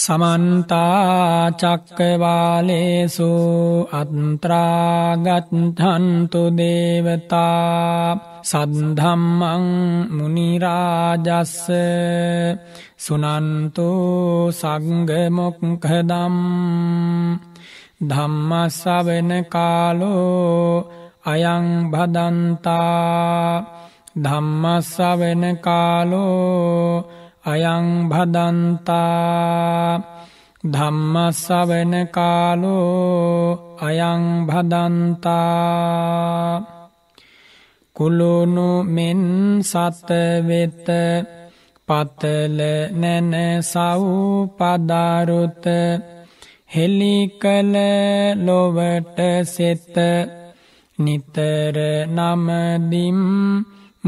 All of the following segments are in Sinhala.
සමන්තාචක්කවාලේසු අත්ත්‍රාගත්හන්තු දේවතා සද්ධම්මං මුනිරාජස්ස සුනන්තු සංගමොක්හදම් ධම්මසවන කාලෝ අයං භදන්තා ධම්මසවන කාලෝ අයංභදන්තා ධම්මස්සවන කාලෝ අයංභදන්තා කුලුණු මෙන් සතවෙත පතල නැන සව්පදාරුත හෙලිකල ලොවට සෙත නිතර නමදිම්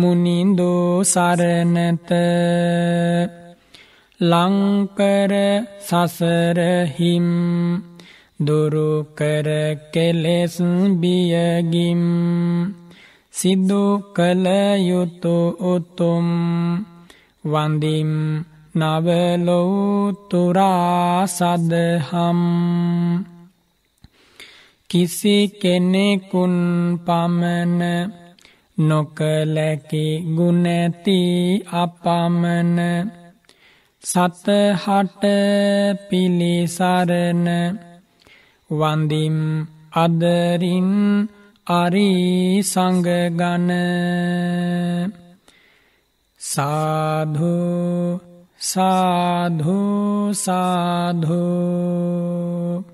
මුනින්දෝ සරණත ලංකර සසරහිම් දුරුකර කෙලෙස් බියගිම් සිද්දු කළ යුතු උතුම් වන්දිම් නවලෝතුරා සදහම් කිසි කෙනෙකුන් පමණ නොකලැකි ගුණැති අපමණ සතහට පිලිසරණ වන්දිම් අදරින් අරි සංගගන සාධු සාධු සාධෝ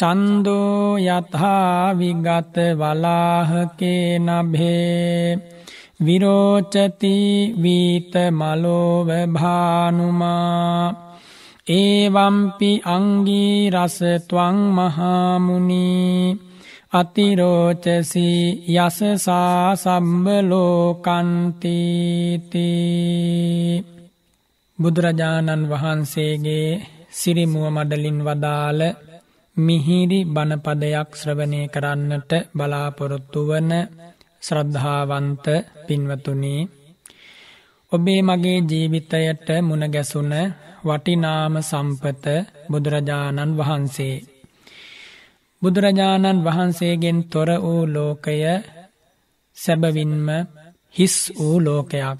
චන්දෝ යත්හා විගත වලාහකේ නභේ විරෝචති වීත මලෝව භානුමා ඒවම්පි අංගී රස ත්වං මහාමුනි අතිරෝචසි යසසා සම්බලෝකන්තිති බුදුරජාණන් වහන්සේගේ සිරිමුව මඩලින් වදාළ මිහිරි බණපදයක් ශ්‍රවනය කරන්නට බලාපොරොත්තු වන ශ්‍රද්ධාවන්ත පින්වතුනී ඔබේ මගේ ජීවිතයට මුණගැසුන වටිනාම සම්පත බුදුරජාණන් වහන්සේ. බුදුරජාණන් වහන්සේගෙන් තොර වූ ලෝකය සැබවින්ම හිස් වූ ලෝකයක්.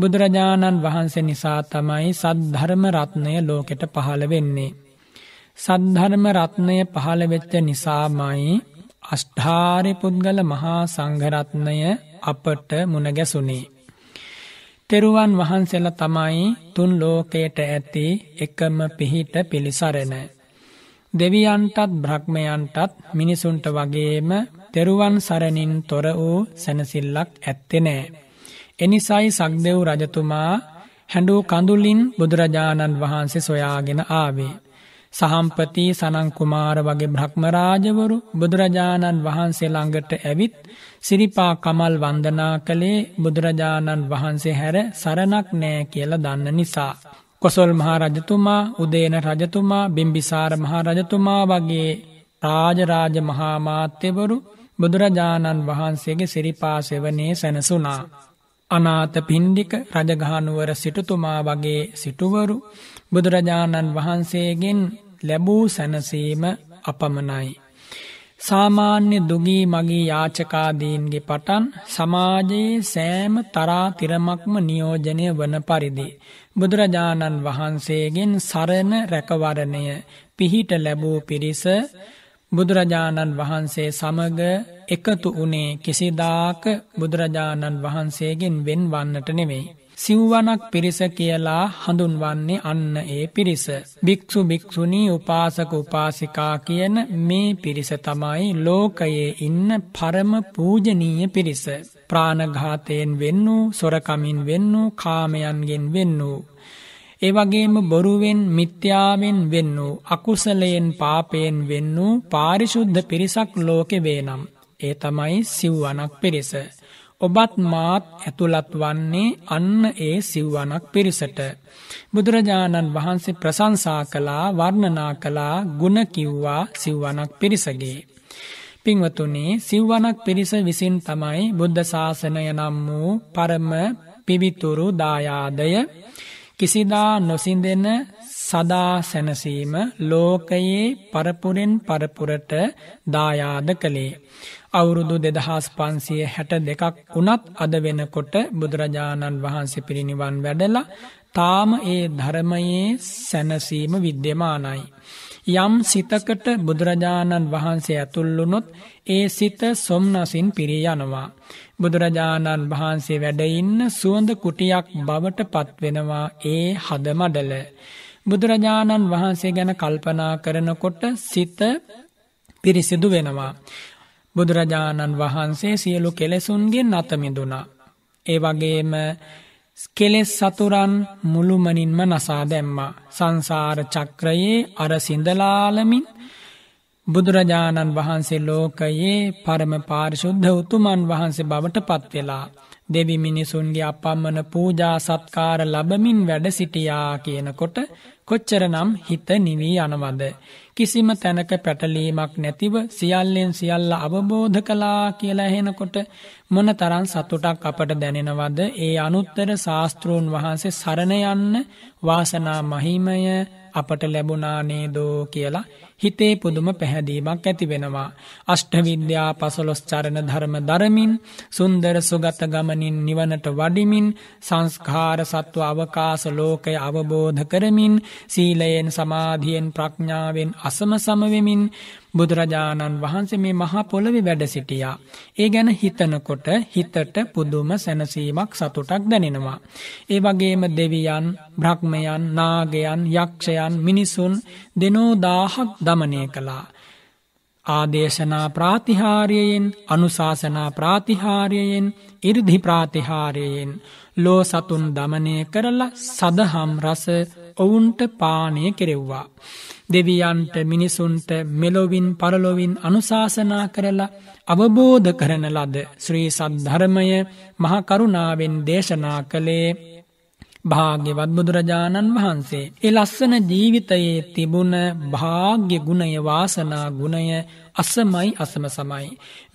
බුදුරජාණන් වහන්සේ නිසා තමයි සද්ධර්ම රත්නය ලෝකෙට පහළ වෙන්නේ. සද්ධර්ම රත්නය පහළ වෙච්ච නිසාමයි අෂ්ඨාරි පුද්ගල මහා සංඝරත්නය අපට මුණගැසුනේ. තෙරුවන් වහන්සේල තමයි තුන් ලෝකයට ඇති එකම පිහිට පිළිසරණ. දෙවියන්ටත් බ්‍රහ්මයන්ටත් මිනිසුන්ට වගේම තෙරුවන් සරණින් තොර වූ සැනසිල්ලක් ඇත්තෙනෑ. එනිසයි සක්දෙව් රජතුමා හැඩු කඳුලින් බුදුරජාණන් වහන්සේ සොයාගෙන ආවේ. සහම්පති සනංකුමාර වගේ බ්‍රහ්මරාජවරු බුදුරජාණන් වහන්සේ ළඟට ඇවිත් සිරිපා කමල් වන්දනා කළේ බුදුරජාණන් වහන්සේ හැර සරණක් නෑ කියලා දන්න නිසා. කොසොල් මහරජතුමා උදේන රජතුමා බිම්බිසාර මහරජතුමා වගේ රාජරාජ මහාමාත්‍යවරු බුදුරජාණන් වහන්සේගේ සිරිපා සෙවනේ සැනසුනා. අනාත පින්ඩික රජගානුවර සිටුතුමා වගේ සිටුවරු බුදුරජාණන් වහන්සේගෙන් ලැබූ සැනසීම අපමනයි. සාමාන්‍ය දුගී මගේ යාචකාදීන්ගේ පටන් සමාජයේ සෑම තරා තිරමක්ම නියෝජනය වන පරිදි. බුදුරජාණන් වහන්සේගෙන් සරණ රැකවරණය පිහිට ලැබූ පිරිස බුදුරජාණන් වහන්සේ සමග එකතු වනේ කිසිදාක බුදුරජාණන් වහන්සේගෙන් වෙන් වන්නට නෙවෙයි. සිව්වනක් පිරිස කියලා හඳුන්වන්නේ අන්න ඒ පිරිස. භික්‍ෂු භික්‍ෂුණී උපාසක උපාසිකා කියන මේ පිරිස තමයි ලෝකයේ ඉන්න පරම පූජනීය පිරිස. ප්‍රාණඝාතයෙන් වෙන්නූ සොරකමින් වෙන්නූ කාමයන්ගෙන් වෙන්නූ. එවගේම බොරුවෙන් මිත්‍යාවෙන් වෙන්නූ අකුසලයෙන් පාපයෙන් වෙන්නූ පාරිශුද්ධ පිරිසක් ලෝකෙ වේනම්. ඒ තමයි සිව්වනක් පිරිස. ඔබත් මාත් ඇතුළත් වන්නේ අන්න ඒ සිව්වනක් පිරිසට. බුදුරජාණන් වහන්සේ ප්‍රසංසා කළා වර්ණනා කළා ගුණ කිව්වා සිව්වනක් පිරිසගේ. පින්වතුනේ සිව්වනක් පිරිස විසින් තමයි බුද්ධ ශාසනය නම් වූ පරම පිවිතුරු දායාදය කිසිදා නොසිඳෙන සදා සැනසීම ලෝකයේ පරපුරෙන් පරපුරට දායාද කළේ. අවුරුදු දෙදහස් පන්සිය හැට දෙකක් වනත් අද වෙනකොට බුදුරජාණන් වහන්සේ පිරිනිවන් වැඩලා තාම ඒ ධර්මයේ සැනසීම විද්‍යමානයි. යම් සිතකට බුදුරජාණන් වහන්සේ ඇතුල්ලුනොත් ඒ සිත සොම්නසින් පිරී යනවා. බුදුරජාණන් වහන්සේ වැඩඉන්න සුවඳ කුටියක් බවට පත්වෙනවා ඒ හදමඩල. බුදුරජාණන් වහන්සේ ගැන කල්පනා කරනකොට සිත පිරිසිදු වෙනවා. බුදුරජාණන් වහන්සේ සියලු කෙලෙසුන්ගෙන් නතමිදුනා. ඒ වගේම කෙලෙස් සතුරන් මුළුමනින්ම නසා දැම්මා. සංසාර චක්‍රයේ අර සිඳලාලමින් බුදුරජාණන් වහන්සේ ලෝකයේ පරම පාරිශුද්ධ උතුමන් වහන්සේ බවට පත්වෙලා. දෙවි මිනිසුන්ගේ අපම්මන පූජා සත්කාර ලබමින් වැඩ සිටියා කියනකොට කොච්චරනම් හිත නිවී යනවද කිසිම තැනක පැටලීමක් නැතිව සියල්ලෙන් සියල්ල අවබෝධ කළා කියලා එහෙනකොට මොනතරම් සතුටක් අපට දැනෙනවද ඒ අනුත්තර ශාස්ත්‍රෝන් වහන්සේ සරණ යන්න වාසනා මහිමය අපට ලැබුණානේදෝ කියලා හිතේ පුදුම පැහැදීමක් ඇතිවෙනවා. අෂ්ටවිද්‍යා පසලොස් චරණ ධර්ම දරමින් සුන්දර සුගත ගමනින් නිවනට වඩිමින් සංස්කාර සත්ව අවකාස ලෝකය අවබෝධ කරමින් සීලයෙන් සමාධියෙන් ප්‍රඥාවෙන් අසම සමවෙමින් බුදුරජාණන් වහන්සේ මේ මහා පොළොවේ වැඩ සිටියා. ඒ ගැන හිතනකොට හිතට පුදුම සැනසීමක් සතුටක් දැනෙනවා. ඒ වගේම දෙවියන්, බ්‍රහ්මයන්, නාගයන්, යක්ෂයන්, මිනිසුන් දෙනෝ දාහක් দমনය කළා. ආදේශනා ප්‍රාතිහාරයෙන්, අනුශාසනා ප්‍රාතිහාරයෙන්, 이르දි ප්‍රාතිහාරයෙන් ලෝ සතුන් দমনය කරලා සදහම් රස ඔවුන්ට පානය කෙරෙව්වා. දෙවියන්ට මිනිසුන්ට මෙලොවින් පරලොවින් අනුශාසනා කරලා අවබෝධ කරන ලද ශ්‍රී සද්ධර්මය මහකරුණාවෙන් දේශනා කළේ භාග්‍යවත් බුදුරජාණන් වහන්සේ. ඒ ලස්සන ජීවිතයේ තිබුණ භාග්‍ය ගුණය වාසනා ගුණය අසමයි අසම සමයි.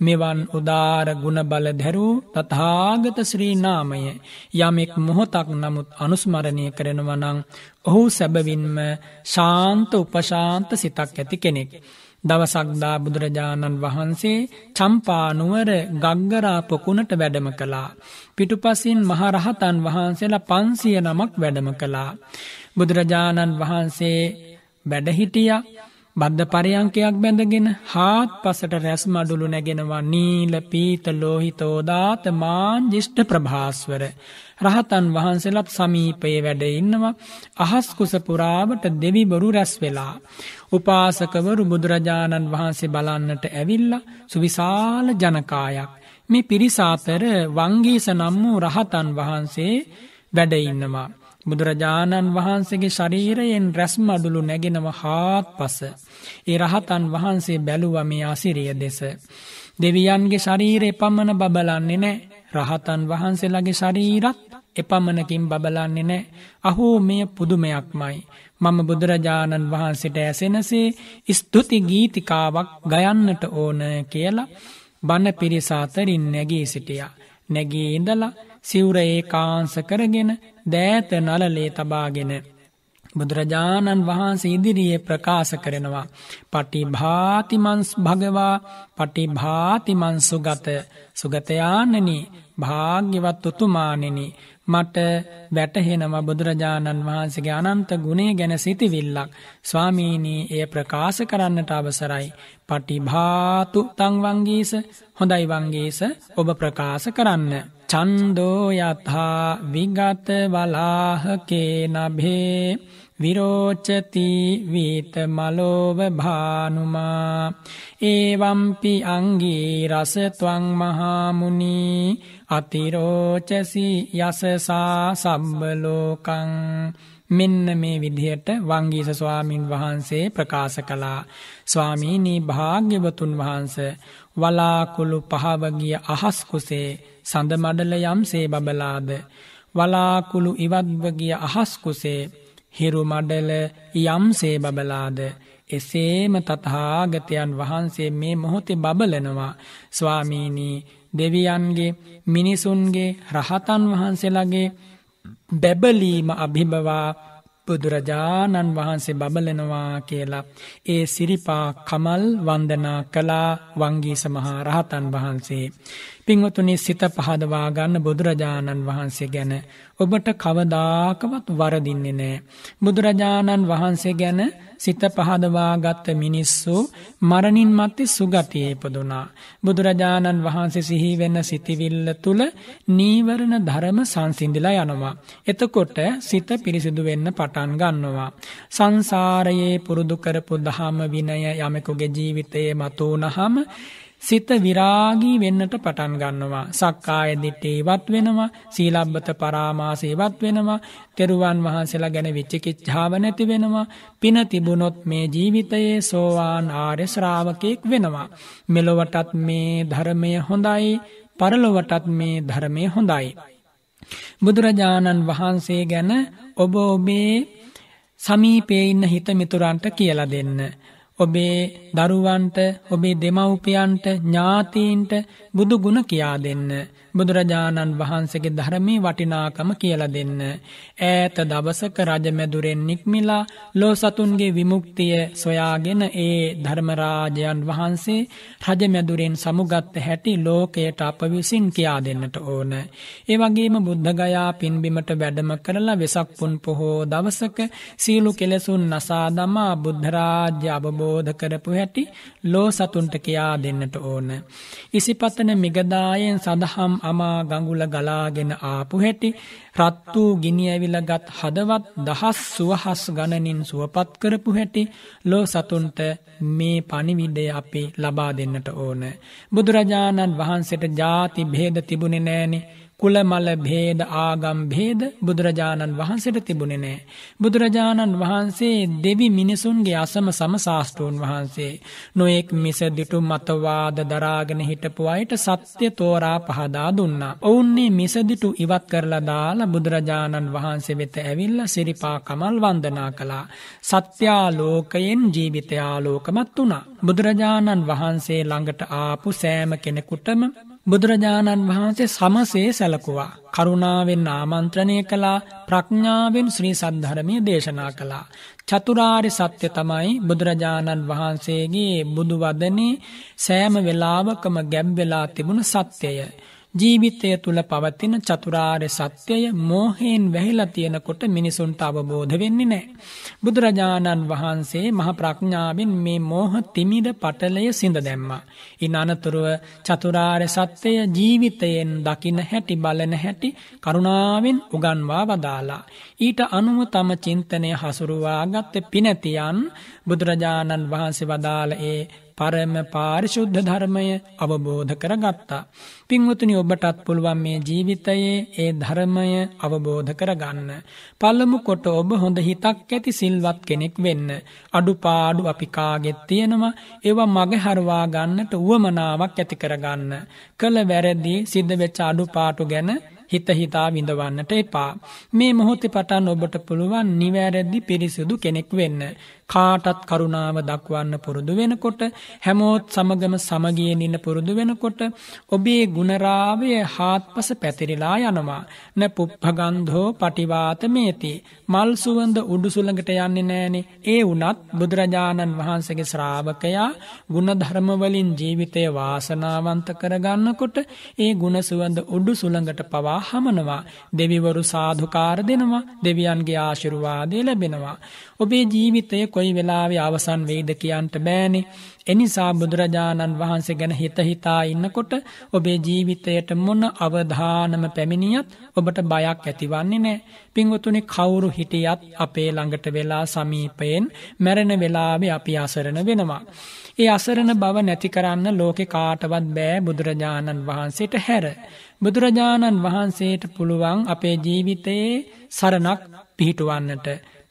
මෙවන් උදාර ගුණබල දැරූ තතාගත ශ්‍රී නාමය යමෙක් මොහොතක් නමුත් අනුස්මරණය කරනවනං ඔහු සැබවින්ම ශාන්ත උපශාන්ත සිතක් ඇති කෙනෙක්. දවසක්දා බුදුරජාණන් වහන්සේ චම්පානුවර ගංගරා පොකුණට වැඩම කළා. පිටුපසින් මහරහතන් වහන්සේලා පන්සිය නමක් වැඩම කළා. බුදුරජාණන් වහන්සේ වැඩහිටිය බද්ධ පරියංකයක් බැඳගෙන හාත් පසට රැස් මඩුළු නැගෙනවා නීල පීත ලෝහිතෝදාත මාන් ජිෂ්ඨ ප්‍රභාස්වර. රහතන් වහන්සේලත් සමීපයේ වැඩ ඉන්නවා අහස්කුස පුරාවට දෙවිවරු රැස් වෙලා. උපාසකවරු බුදුරජාණන් වහන්සේ බලන්නට ඇවිල්ලා සුවිශාල ජනකායක්. මේ පිරිසාතර වංගීස නම් වූ රහතන් වහන්සේ වැඩඉන්නවා. බුදුරජාණන් වහන්සේගේ ශරීරයෙන් රැස්ම අඩුළු නැගෙනව හාත් පස. ඒ රහතන් වහන්සේ බැලුවමේ අසිරිය දෙස. දෙවියන්ගේ ශරීරය එපමණ බබලන්නේ නෑ රහතන් වහන්සේලාගේ ශරීරත් එපමණකින් බබලන්නේ නෑ අහෝ මෙය පුදුමයක්මයි මම බුදුරජාණන් වහන්සේට ඇසෙනසේ ස්තුති ගීතිකාවක් ගයන්නට ඕන කියලා බණ පිරිසාතරින් නැගී සිටියා නැගී ඉඳලා සිවුර ඒකාංස කරගෙන දෑත නලලේ තබාගෙන. බුදුරජාණන් වහන්සේ ඉදිරියේ ප්‍රකාශ කරනවා. පටි භාතිමන්ස් භගවා පටි භාතිමන් සුගත සුගතයානනි භාග්‍යවත් උතුමානෙනි මට වැටහෙනවා බුදුරජාණන් වහන්සේගේ අනන්ත ගුණේ ගැන සිතිවිල්ලක්. ස්වාමීනී එය ප්‍රකාශ කරන්නට අවසරයි. පටිභාතු තංවංගේස හොඳයි වංගේස ඔබ ප්‍රකාශ කරන්න. චන්දෝ යථා විගත වලාහකේ නභේ විරෝචති වීත මලෝව භානුමා ඒවම්පි අංගී රස ත්වං මහාමුනි අතිරෝචසි යසසා සම්බලෝකං මෙන්න මේ විදිහට වංගීස ස්වාමින් වහන්සේ ප්‍රකාශ කළා. ස්වාමීනී භාග්‍යවතුන් වහන්ස වලාකුළු පහවගිය අහස් කුසේ සඳ මඩල යම්සේ බබලාද වලාකුළු ඉවත්වගිය අහස් කුසේ හිරු මඩල යම්සේ බබලාද එසේම තථාගතයන් වහන්සේ මේ මොහොතේ බබලනවා ස්වාමීනී දෙවියන්ගේ මිනිසුන්ගේ රහතන් වහන්සේලාගේ බැබලීම අභිබවා බුදුරජාණන් වහන්සේ බබලනවා කියලා ඒ සිරිපා කමල් වන්දනා කලා වංගී සමහා රහතන් වහන්සේ. පින්වතුනි සිත පහදවා ගන්න බුදුරජාණන් වහන්සේ ගැන ඔබට කවදාකවත් වරදින්නේ නැහැ. බුදුරජාණන් වහන්සේ ගැන සිත පහදවාගත් මිනිස්සු මරණින් මත්තේ සුගතියේ ඉපදුනා. බුදුරජාණන් වහන්සේ සිහි වෙන සිටිවිල්ල තුල නීවරණ ධර්ම සංසිඳිලා යනවා. එතකොට සිත පිරිසිදු වෙන්න පටන් ගන්නවා. සංසාරයේ පුරුදු කරපු දහම විනය යමෙකුගේ ජීවිතයේ මතුවනහම සිත විරාගී වෙන්නට පටන් ගන්නවා. සක්කාය දිට්ඨේවත් වෙනවා, සීලබ්බත පරාමාසේවත් වෙනවා, තෙරුවන් වහන්සේලා ගැන විචිකිච්ඡාව නැති වෙනවා, පින තිබුණොත් මේ ජීවිතයේ සෝවාන් ආර්ය ශ්‍රාවකෙක් වෙනවා. මෙලොවටත් මේ ධර්මය හොඳයි, පරලොවටත් මේ ධර්මය හොඳයි. බුදුරජාණන් වහන්සේ ගැන ඔබ ඔබේ සමීපයේ ඉන්න හිත මිතුරන්ට කියලා දෙන්න. ඔබේ දරුවන්ට ඔබේ දෙමව්පියන්ට ඥාතීන්ට බුදු ගුණ කියා දෙන්න. බුදුරජාණන් වහන්සේගේ ධර්මී වටිනාකම කියල දෙන්න. ඈත දවසක රජමැදුරෙන් නික්මිලා ලෝ සතුන්ගේ විමුක්තිය සොයාගෙන ඒ ධර්මරාජයන් වහන්සේ රජමැදුරෙන් සමුගත්ත හැටි ලෝකයට අප විසින් කියා දෙන්නට ඕන. ඒවගේම බුද්ධගයා පින්බිමට වැඩම කරලා වෙසක්පුන් පොහෝ දවසක සීලු කෙලෙසුන් නසා දමා බුද්ධරාජ්‍ය අවබෝධ කරපු හැටි ලෝ සතුන්ට කියා දෙන්නට ඕන. ඉසිපතන මිගදායෙන් සඳහම් නම් අමා ගඟුල ගලාගෙන ආපු හැටි රත් වූ ගිනි ඇවිලගත් හදවත් දහස් සුවහස් ගණනින් සුවපත් කරපු හැටි ලෝ සතුන්ට මේ පණිවිඩය අපි ලබා දෙන්නට ඕන බුදුරජාණන් වහන්සේට ಜಾති ભેද තිබුණේ නැහනේ කුලමල භේද ආගම් භේද බුදුරජාණන් වහන්සේට තිබුණේ නෑ. බුදුරජාණන් වහන්සේ දෙවි මිනිසුන්ගේ අසම සම ශාස්තෘූන් වහන්සේ. නොයෙක් මිස දිටු මතවාද දරාගෙන හිටපු අයට සත්‍ය තෝරා පහදා දුන්නා. ඔවුන්නේ මිසදිටු ඉවත් කරලා දාලා බුදුරජාණන් වහන්සේ වෙත ඇවිල්ල සිරිපා කමල් වන්දනා කළා. සත්‍යාලෝකයෙන් ජීවිතයාලෝකමත් වුණා. බුදුරජාණන් වහන්සේ ළඟට ආපු සෑම කෙනෙකුටම බුදුරජාණන් වහන්සේ සමසේ සැලකුවා. කරුණාවෙන් ආමන්ත්‍රණය කළා ප්‍රඥාවෙන් ශ්‍රී සද්ධරමය දේශනා කළා. චතුරාරි සත්‍ය තමයි බුදුරජාණන් වහන්සේගේ බුදුවදනේ සෑම වෙලාවකම ගැබ්වෙලා තිබුණ සත්‍යය. ජීවිතය තුළ පවතින චතුරාර්ය සත්‍යය මෝහයෙන් වැහිලා තියෙනකොට මිනිසුන්ට අවබෝධ වෙන්නේ නෑ. බුදුරජාණන් වහන්සේ මහප්‍රඥාවෙන් මේ මෝහ තිමිද පටලය සිඳ දැම්මා. ඉන් අනතුරුව චතුරාර්ය සත්‍යය ජීවිතයෙන් දකින හැටි බලන හැටි කරුණාවෙන් උගන්වා වදාලා. ඊට අනුව තම චින්තනය හසුරුවාගත්ත පිනැතියන් බුදුරජාණන් වහන්සේ වදාළ ඒ පරම පාරිශුද්ධ ධර්මය අවබෝධ කරගත්තා. පින්වතුනි ඔබටත් පුළුවන් මේ ජීවිතයේ ඒ ධර්මය අවබෝධ කරගන්න. පල්ලමු කොට ඔබ හොඳ හිතක් ඇති සිල්වත් කෙනෙක් වෙන්න. අඩුපාඩු අපි කාගෙත් තියෙනවා. ඒවා මගහැරවා ගන්නට උවමනාවක් ඇති කරගන්න. කළ වැරදි සිද්ධ වෙච්ච අඩුපාඩු ගැන හිත හිතා විඳවන්නට එපා. මේ මොහොතේ පටන් ඔබට පුළුවන් නිවැරදි පිරිසිදු කෙනෙක් වෙන්න. කාටත් කරුණාව දක්වන්න පුරුදු වෙනකොට හැමෝත් සමගම සමගියෙන් ඉන්න පුරුදු වෙනකොට ඔබේ ගුණරාවය හාත්පස පැතිරිලා යනවා න පුප්පගන්ධෝ පටිවාතමේති මල් සුවඳ උඩුසුළඟට යන්නේ නෑනේ ඒ වුණත් බුදුරජාණන් වහන්සේගේ ශ්‍රාවකයා ගුණධර්ම වලින් ජීවිතය වාසනාවන්ත කරගන්නකොට ඒ ගුණ සුවඳ උඩු සුළඟට පවා හමනවා දෙවිවරු සාධුකාර දෙනවා දෙවියන්ගේ ආශිර්වාදය ලැබෙනවා ඔබේ ජීවිතය කොයි වෙලාවේ අවසන් වෙයිද කියන්ට බෑනේ. එනිසා බුදුරජාණන් වහන්සේ ගැන හිතහිතා ඉන්නකොට ඔබේ ජීවිතයට මොන අවධානම පැමිණියත් ඔබට බයක් ඇතිවන්නේ නෑ. පිංගුතුනි කවුරු හිටියත් අපේ ළඟට වෙලා සමීපයෙන් මැරෙන වෙලාවේ අපි අසරණ වෙනවා. ඒ අසරණ බව නැති කරන්න ලෝකෙ කාටවත් බෑ බුදුරජාණන් වහන්සේට හැර. බුදුරජාණන් වහන්සේට පුළුවන් අපේ ජීවිතයේ සරණක් පිහිටුවන්නට.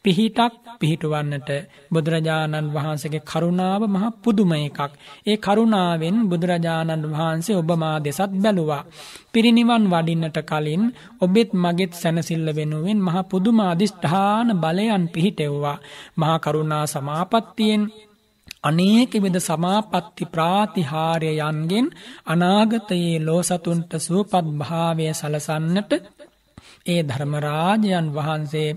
පිහිටක් පිහිටුවන්නට බුදුරජාණන් වහන්සේගේ කරුණාව මහා පුදුම එකක්. ඒ කරුණාවෙන් බුදුරජාණන් වහන්සේ ඔබ මා දෙසත් බැලුවා. පිරිනිවන් වඩින්නට කලින් ඔබෙත් මගෙත් සැනසෙල්ල වෙනුවෙන් මහා පුදුම අදිෂ්ඨාන බලයන් පිහිටෙව්වා. මහා කරුණා සමාපත්තියෙන් අනේක විද සමාපatti ප්‍රාතිහාර්යයන්ගෙන් අනාගතයේ ලෝසතුන්ට සුවපත් භාවය සලසන්නට ඒ ධර්මරාජයන් වහන්සේ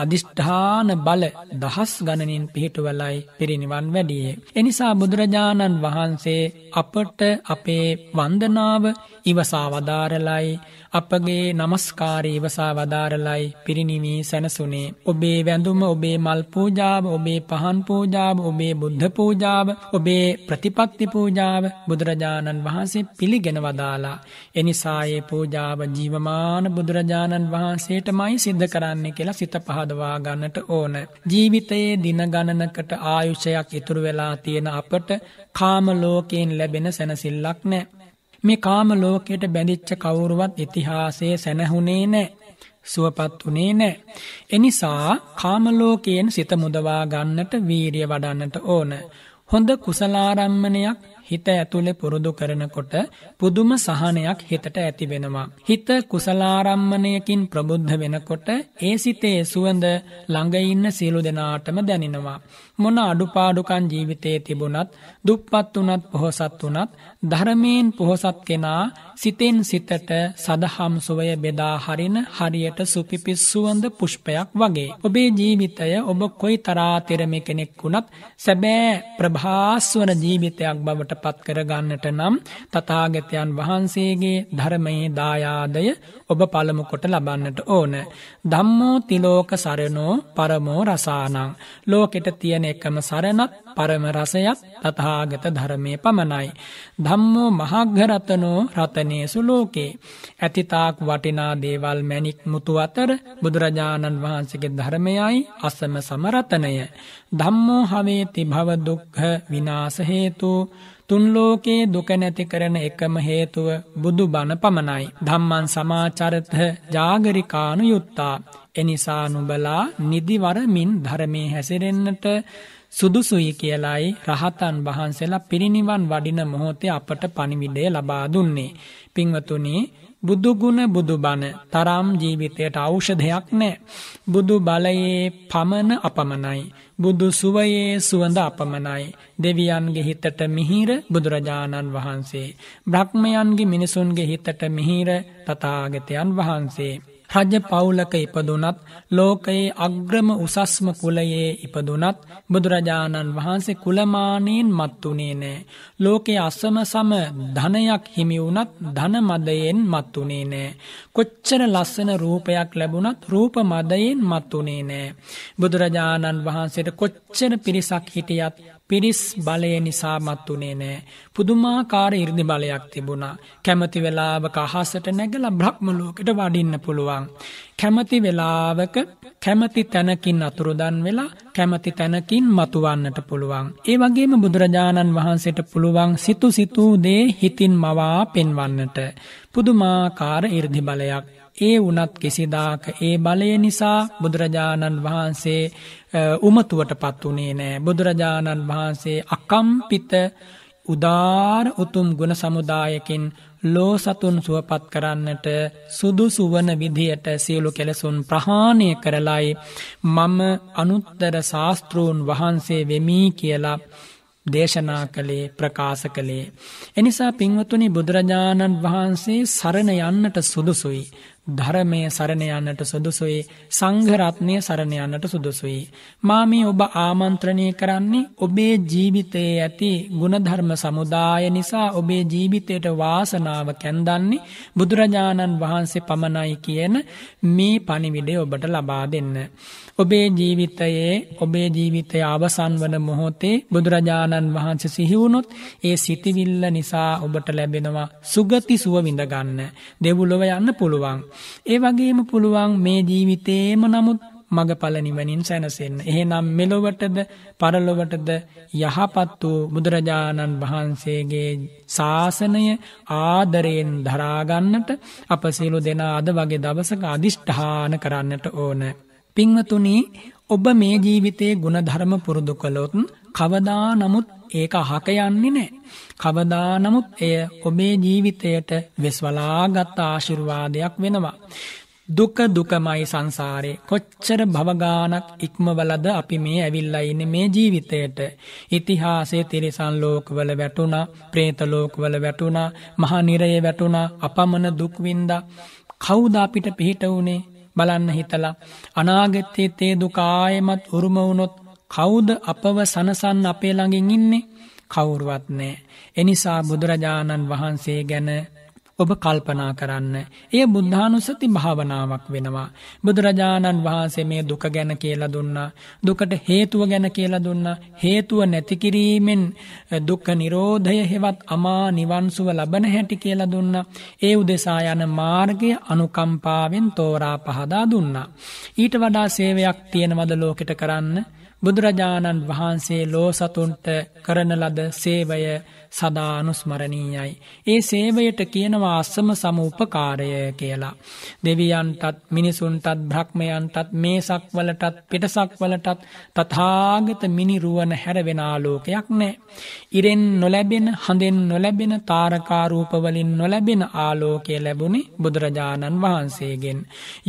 අධිෂ්ඨාන බල දහස් ගණනින් පිහිටුවලයි පිරිනිවන් වැඩියේ. එනිසා බුදුරජාණන් වහන්සේ අපට අපේ වන්දනාව ඉවසා වදාරලයි අපගේ නමස්කාරී ඉවසා වදාරලයි පිරිනිවී සැනසුනේ. ඔබේ වැඳුම ඔබේ මල් පූජාව ඔබේ පහන් පූජාව ඔබේ බුද්ධ පූජාව ඔබේ ප්‍රතිපත්ති පූජාව බුදුරජාණන් වහන්සේ පිළිගෙන වදාලා. එනිසායේ පූජාව ජීවමාන බුදුරජාණන් වහන්සේට මයි සිද්ධ කරන්නේ කියලා සිත පහ පහදවා ගන්නට ඕන. ජීවිතයේ දින ගණනකට ආයුෂයක් ඉතුරු වෙලා තියෙන අපට කාම ලෝකයෙන් ලැබෙන සැනසෙල්ලක් නැහැ. මේ කාම ලෝකයට බැඳිච්ච කවුරුවත් ඉතිහාසයේ සැනහුනේ නැහැ. සුවපත් උනේ නැහැ. එනිසා කාම ලෝකයෙන් සිත මුදවා ගන්නට වීරිය වඩන්නට ඕන. හොඳ කුසලාරම්මණයක් හිත ඇතුලේ පුරුදු කරනකොට පුදුම සහනයක් හිතට ඇති වෙනවා. හිත කුසලාරම්මණයකින් ප්‍රබුද්ධ වෙනකොට ඒ සිතේ සුවඳ ළඟ ඉන්න සියලු දෙනාටම දැනෙනවා. මොන අඩුපාඩුකම් ජීවිතයේ තිබුණත්, දුප්පත් උනත්, පොහසත් උනත් ධර්මයෙන් පොහසත් කෙනා සිතෙන් සිතට සදහම් සුවය බෙදා හරින හරියට සුපිපි සුවඳ පුෂ්පයක් වගේ. ඔබේ ජීවිතය ඔබ කොයි තරා කෙනෙක් වුණත් සැබෑ ප්‍රභාස්වර ජීවිතයක් බවට බවට පත් කරගන්නට නම් තථාගතයන් වහන්සේගේ ධර්මයේ දායාදය ඔබ පළමු කොට ලබන්නට ඕන. ධම්මෝ තිලෝක සරණෝ පරමෝ රසානං. ලෝකෙට තියෙන එකම සරණත් පරම රසයත් තථාගත ධර්මයේ පමණයි. ධම්මෝ මහග්ගරතනෝ රතනේසු ලෝකේ. ඇතිතාක් වටිනා දේවල් මැණික් මුතු අතර බුදුරජාණන් වහන්සේගේ ධර්මයයි අසම සමරතනය. ධම්මෝ හවේති භව දුක්ඛ විනාශ හේතු තුන්ලෝකයේ දුක නැති කරන එකම හේතුව බුදු බණ පමණයි. ධම්මන් සමාචරත ජාගරිකානු යුත්තා. එනිසා නුබලා නිදිවරමින් ධරමේ හැසිරෙන්න්නට සුදුසුයි කියලායි රහතන් වහන්සේලා පිරිනිවන් වඩින මොහොතේ අපට පණිවිඩය ලබා දුන්නේ. පින්වතුනි බුදුගුණ බුදුබණ තරම් ජීවිතයට ඖෂධයක් නෑ. බුදු බලයේ පමණ අපමණයි. බුදු සුවයේ සුවඳ අපමණයි. දෙවියන්ගේ හිතට මිහිර බුදුරජාණන් වහන්සේ. බ්‍රහ්මයන්ගේ මිනිසුන්ගේ හිතට මිහිර තතාගතයන් වහන්සේ. රජ පවුලක ඉපදුනත් ලෝකයේ අග්‍රම උසස්ම කුලයේ ඉපදුනත් බුදුරජාණන් වහන්සේ කුලමානයෙන් මත්තුනේ නෑ. ලෝකයේ අසම සම ධනයක් හිමිවුනත් ධනමදයෙන් මත්තුනේ නෑ. කොච්චර ලස්සන රූපයක් ලැබුණත් රූප මදයෙන් මත්තුනේ නෑ. බුදුරජාණන් වහන්සේට කොච්චර පිරිසක් හිටියත් පිරිස් බලය නිසා මත් වනේ නෑ. පුදුමාකාර ඉරදි බලයක් තිබුණා. කැමති වෙලාවක අහසට නැගල බ්‍රහ්මලෝකට වඩින්න පුළුවන්. කැමති වෙලාවක කැමති තැනකින් අතුරුදන් වෙලා කැමති තැනකින් මතුවන්නට පුළුවන්. ඒ වගේම බුදුරජාණන් වහන්සේට පුළුවන් සිතු සිතූ දේ හිතින් මවා පෙන්වන්නට. පුදුමාකාර ඉර්ධි බලයක්. ඒ වුනත් කිසිදාක ඒ බලය නිසා බුදුරජාණන් වහන්සේ උමතුවටපත් උනේ නෑ බුදුරජාණන් වහන්සේ අකම්පිත උදාර උතුම් ගුණ සමුදායකින් ලෝ සතුන් සුවපත් කරන්නට සුදුසු වන විදියට සියලු කෙලසුන් ප්‍රහාණය කරලයි මම අනුත්තර ශාස්තෘූන් වහන්සේ වෙමී කියලා දේශනා කළේ ප්‍රකාශ කළේ. එනිසා පින්වතුනි බුදුරජාණන් වහන්සේ සරණ යන්නට සුදුසුයි. ධර්මය සරණ යන්නට සුදුසුයි සංඝ රත්නය සරණ යන්නට සුදුසුයි මා මේ ඔබ ආමන්ත්‍රණය කරන්නේ ඔබේ ජීවිතයේ ඇති ගුණධර්ම සමුදාය නිසා ඔබේ ජීවිතයට වාසනාව කැන්දන්නේ බුදුරජාණන් වහන්සේ පමණයි කියන මේ පණිවිඩය ඔබට ලබා දෙන්න ඔබේ ජීවිතයේ ඔබේ ජීවිතය අවසන් වන මොහොතේ බුදුරජාණන් වහන්සේ සිහිවුණොත් ඒ සිතිවිල්ල නිසා ඔබට ලැබෙනවා සුගති සුව විඳගන්න දෙව්ලොව යන්න පුළුවන් ඒ වගේම පුළුවන් මේ ජීවිතේම නමුත් මගඵල නිවනින් සැනසෙන්න. එහෙනම් මෙලොවටද පරලොවටද යහපත් වූ බුදුරජාණන් වහන්සේගේ ශාසනය ආදරයෙන් දරාගන්නට අප සියලු දෙනා අද වගේ දවසක අදිෂ්ඨාන කරන්නට ඕන. පින්වතුනි ඔබ මේ ජීවිතයේ ಗುಣධර්ම පුරුදු කළොත් කවදා නමුත් ඒක අහක යන්නේ නෑ. කවදා නමුත් එය ඔබේ ජීවිතයට වෙස්වලාගත් ආශිර්වාදයක් වෙනවා. දුක දුකමයි සංසාරේ කොච්චර භවගානක් ඉක්මවලද අපි මේ ඇවිල්ලා ඉන්නේ මේ ජීවිතයට ඉතිහාසයේ තිරිසන් ලෝකවල වැටුණා പ്രേත ලෝකවල වැටුණා මහා නිරයේ වැටුණා අපමණ දුක් වින්දා කවුද අපිට පිහිට උනේ බලන්න හිතලා අනාගතයේ තේ දුක ආයමත් උරුම වුණොත් කවුද අපව සනසන් අපේ ළඟින් ඉන්නේ කවුරුවත් නෑ. එනිසා බුදුරජාණන් වහන්සේ ගැන ඔබ කල්පනා කරන්න. එය බුද්ධානුසති භාවනාවක් වෙනවා. බුදුරජාණන් වහන්සේ මේ දුක ගැන කියලා දුන්නා. දුකට හේතුව ගැන කියලා දුන්නා. හේතුව නැති කිරීමෙන් දුක්ඛ නිරෝධය හෙවත් අමා නිවන් සුව ලබන හැටි කියලා දුන්නා. ඒ උදෙසා යන මාර්ගය අනුකම්පාවෙන් තෝරා පහදා දුන්නා. ඊට වඩා සේවයක් තියෙනවද ලෝකෙට කරන්න? බුදුරජාණන් වහන්සේ ලෝ සතුන්ට කරන ලද සේවය සදානුස්මරණීයයි. ඒ සේවයට කියනවා අස්සම සමූපකාරය කියලා. දෙවියන්ටත් මිනිසුන්ටත් බ්‍රහ්මයන්ටත් මේසක් වලටත් පිටසක් වලටත් තථාගත මිනිරුවන හැරවෙන ආලෝකයක් නැහැ. ඉරෙන් නොලැබෙන හඳෙන් නොලැබෙන තාරකා රූප වලින් නොලැබෙන ආලෝකය ලැබුණේ බුදුරජාණන් වහන්සේගෙන්.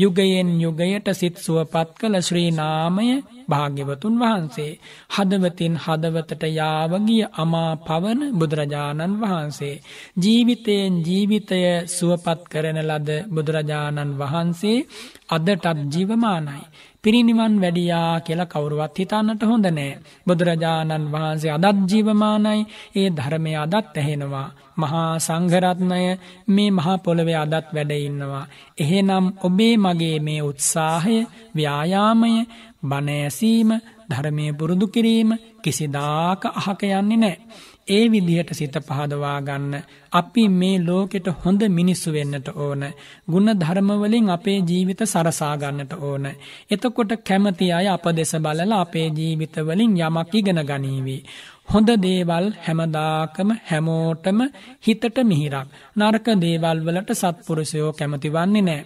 යුගයෙන් යුගයට සිත් සුවපත් කළ ශ්‍රී නාමය භාග්‍යවතුන් වහන්සේ හදවතින් හදවතට යාවගිය අමා පවන බුදු බුදුරජාණන් වහන්සේ. ජීවිතයෙන් ජීවිතය සුවපත් කරන ලද බුදුරජාණන් වහන්සේ අදටත් ජීවමානයි. පිරිනිවන් වැඩියා කියලා කවුරුවත් හිතන්නට හොඳ නෑ. බුදුරජාණන් වහන්සේ අදත් ජීවමානයි ඒ ධර්මය අදත් ඇහෙනවා. මහා සංඝරත්නය මේ මහා පොළවේ අදත් වැඩ ඉන්නවා. එහෙනම් ඔබේ මගේ මේ උත්සාහය, ව්‍යායාමය, බණ ඇසීම, ධර්මය පුරුදු කිරීම කිසිදාක අහක යන්නේ නෑ. ඒ විදිහට සිත පහදවා ගන්න අපි මේ ලෝකෙට හොඳ මිනිස්සු වෙන්නට ඕන. ಗುಣ ධර්ම වලින් අපේ ජීවිත සරසා ගන්නට ඕන. එතකොට කැමති අය අප දෙස බලලා අපේ ජීවිත වලින් යමක් ඉගෙන ගනීවි. හොඳ දේවල් හැමදාකම හැමෝටම හිතට මිහිරක්. නරක දේවල් වලට සත්පුරුෂයෝ කැමති වන්නේ නැහැ.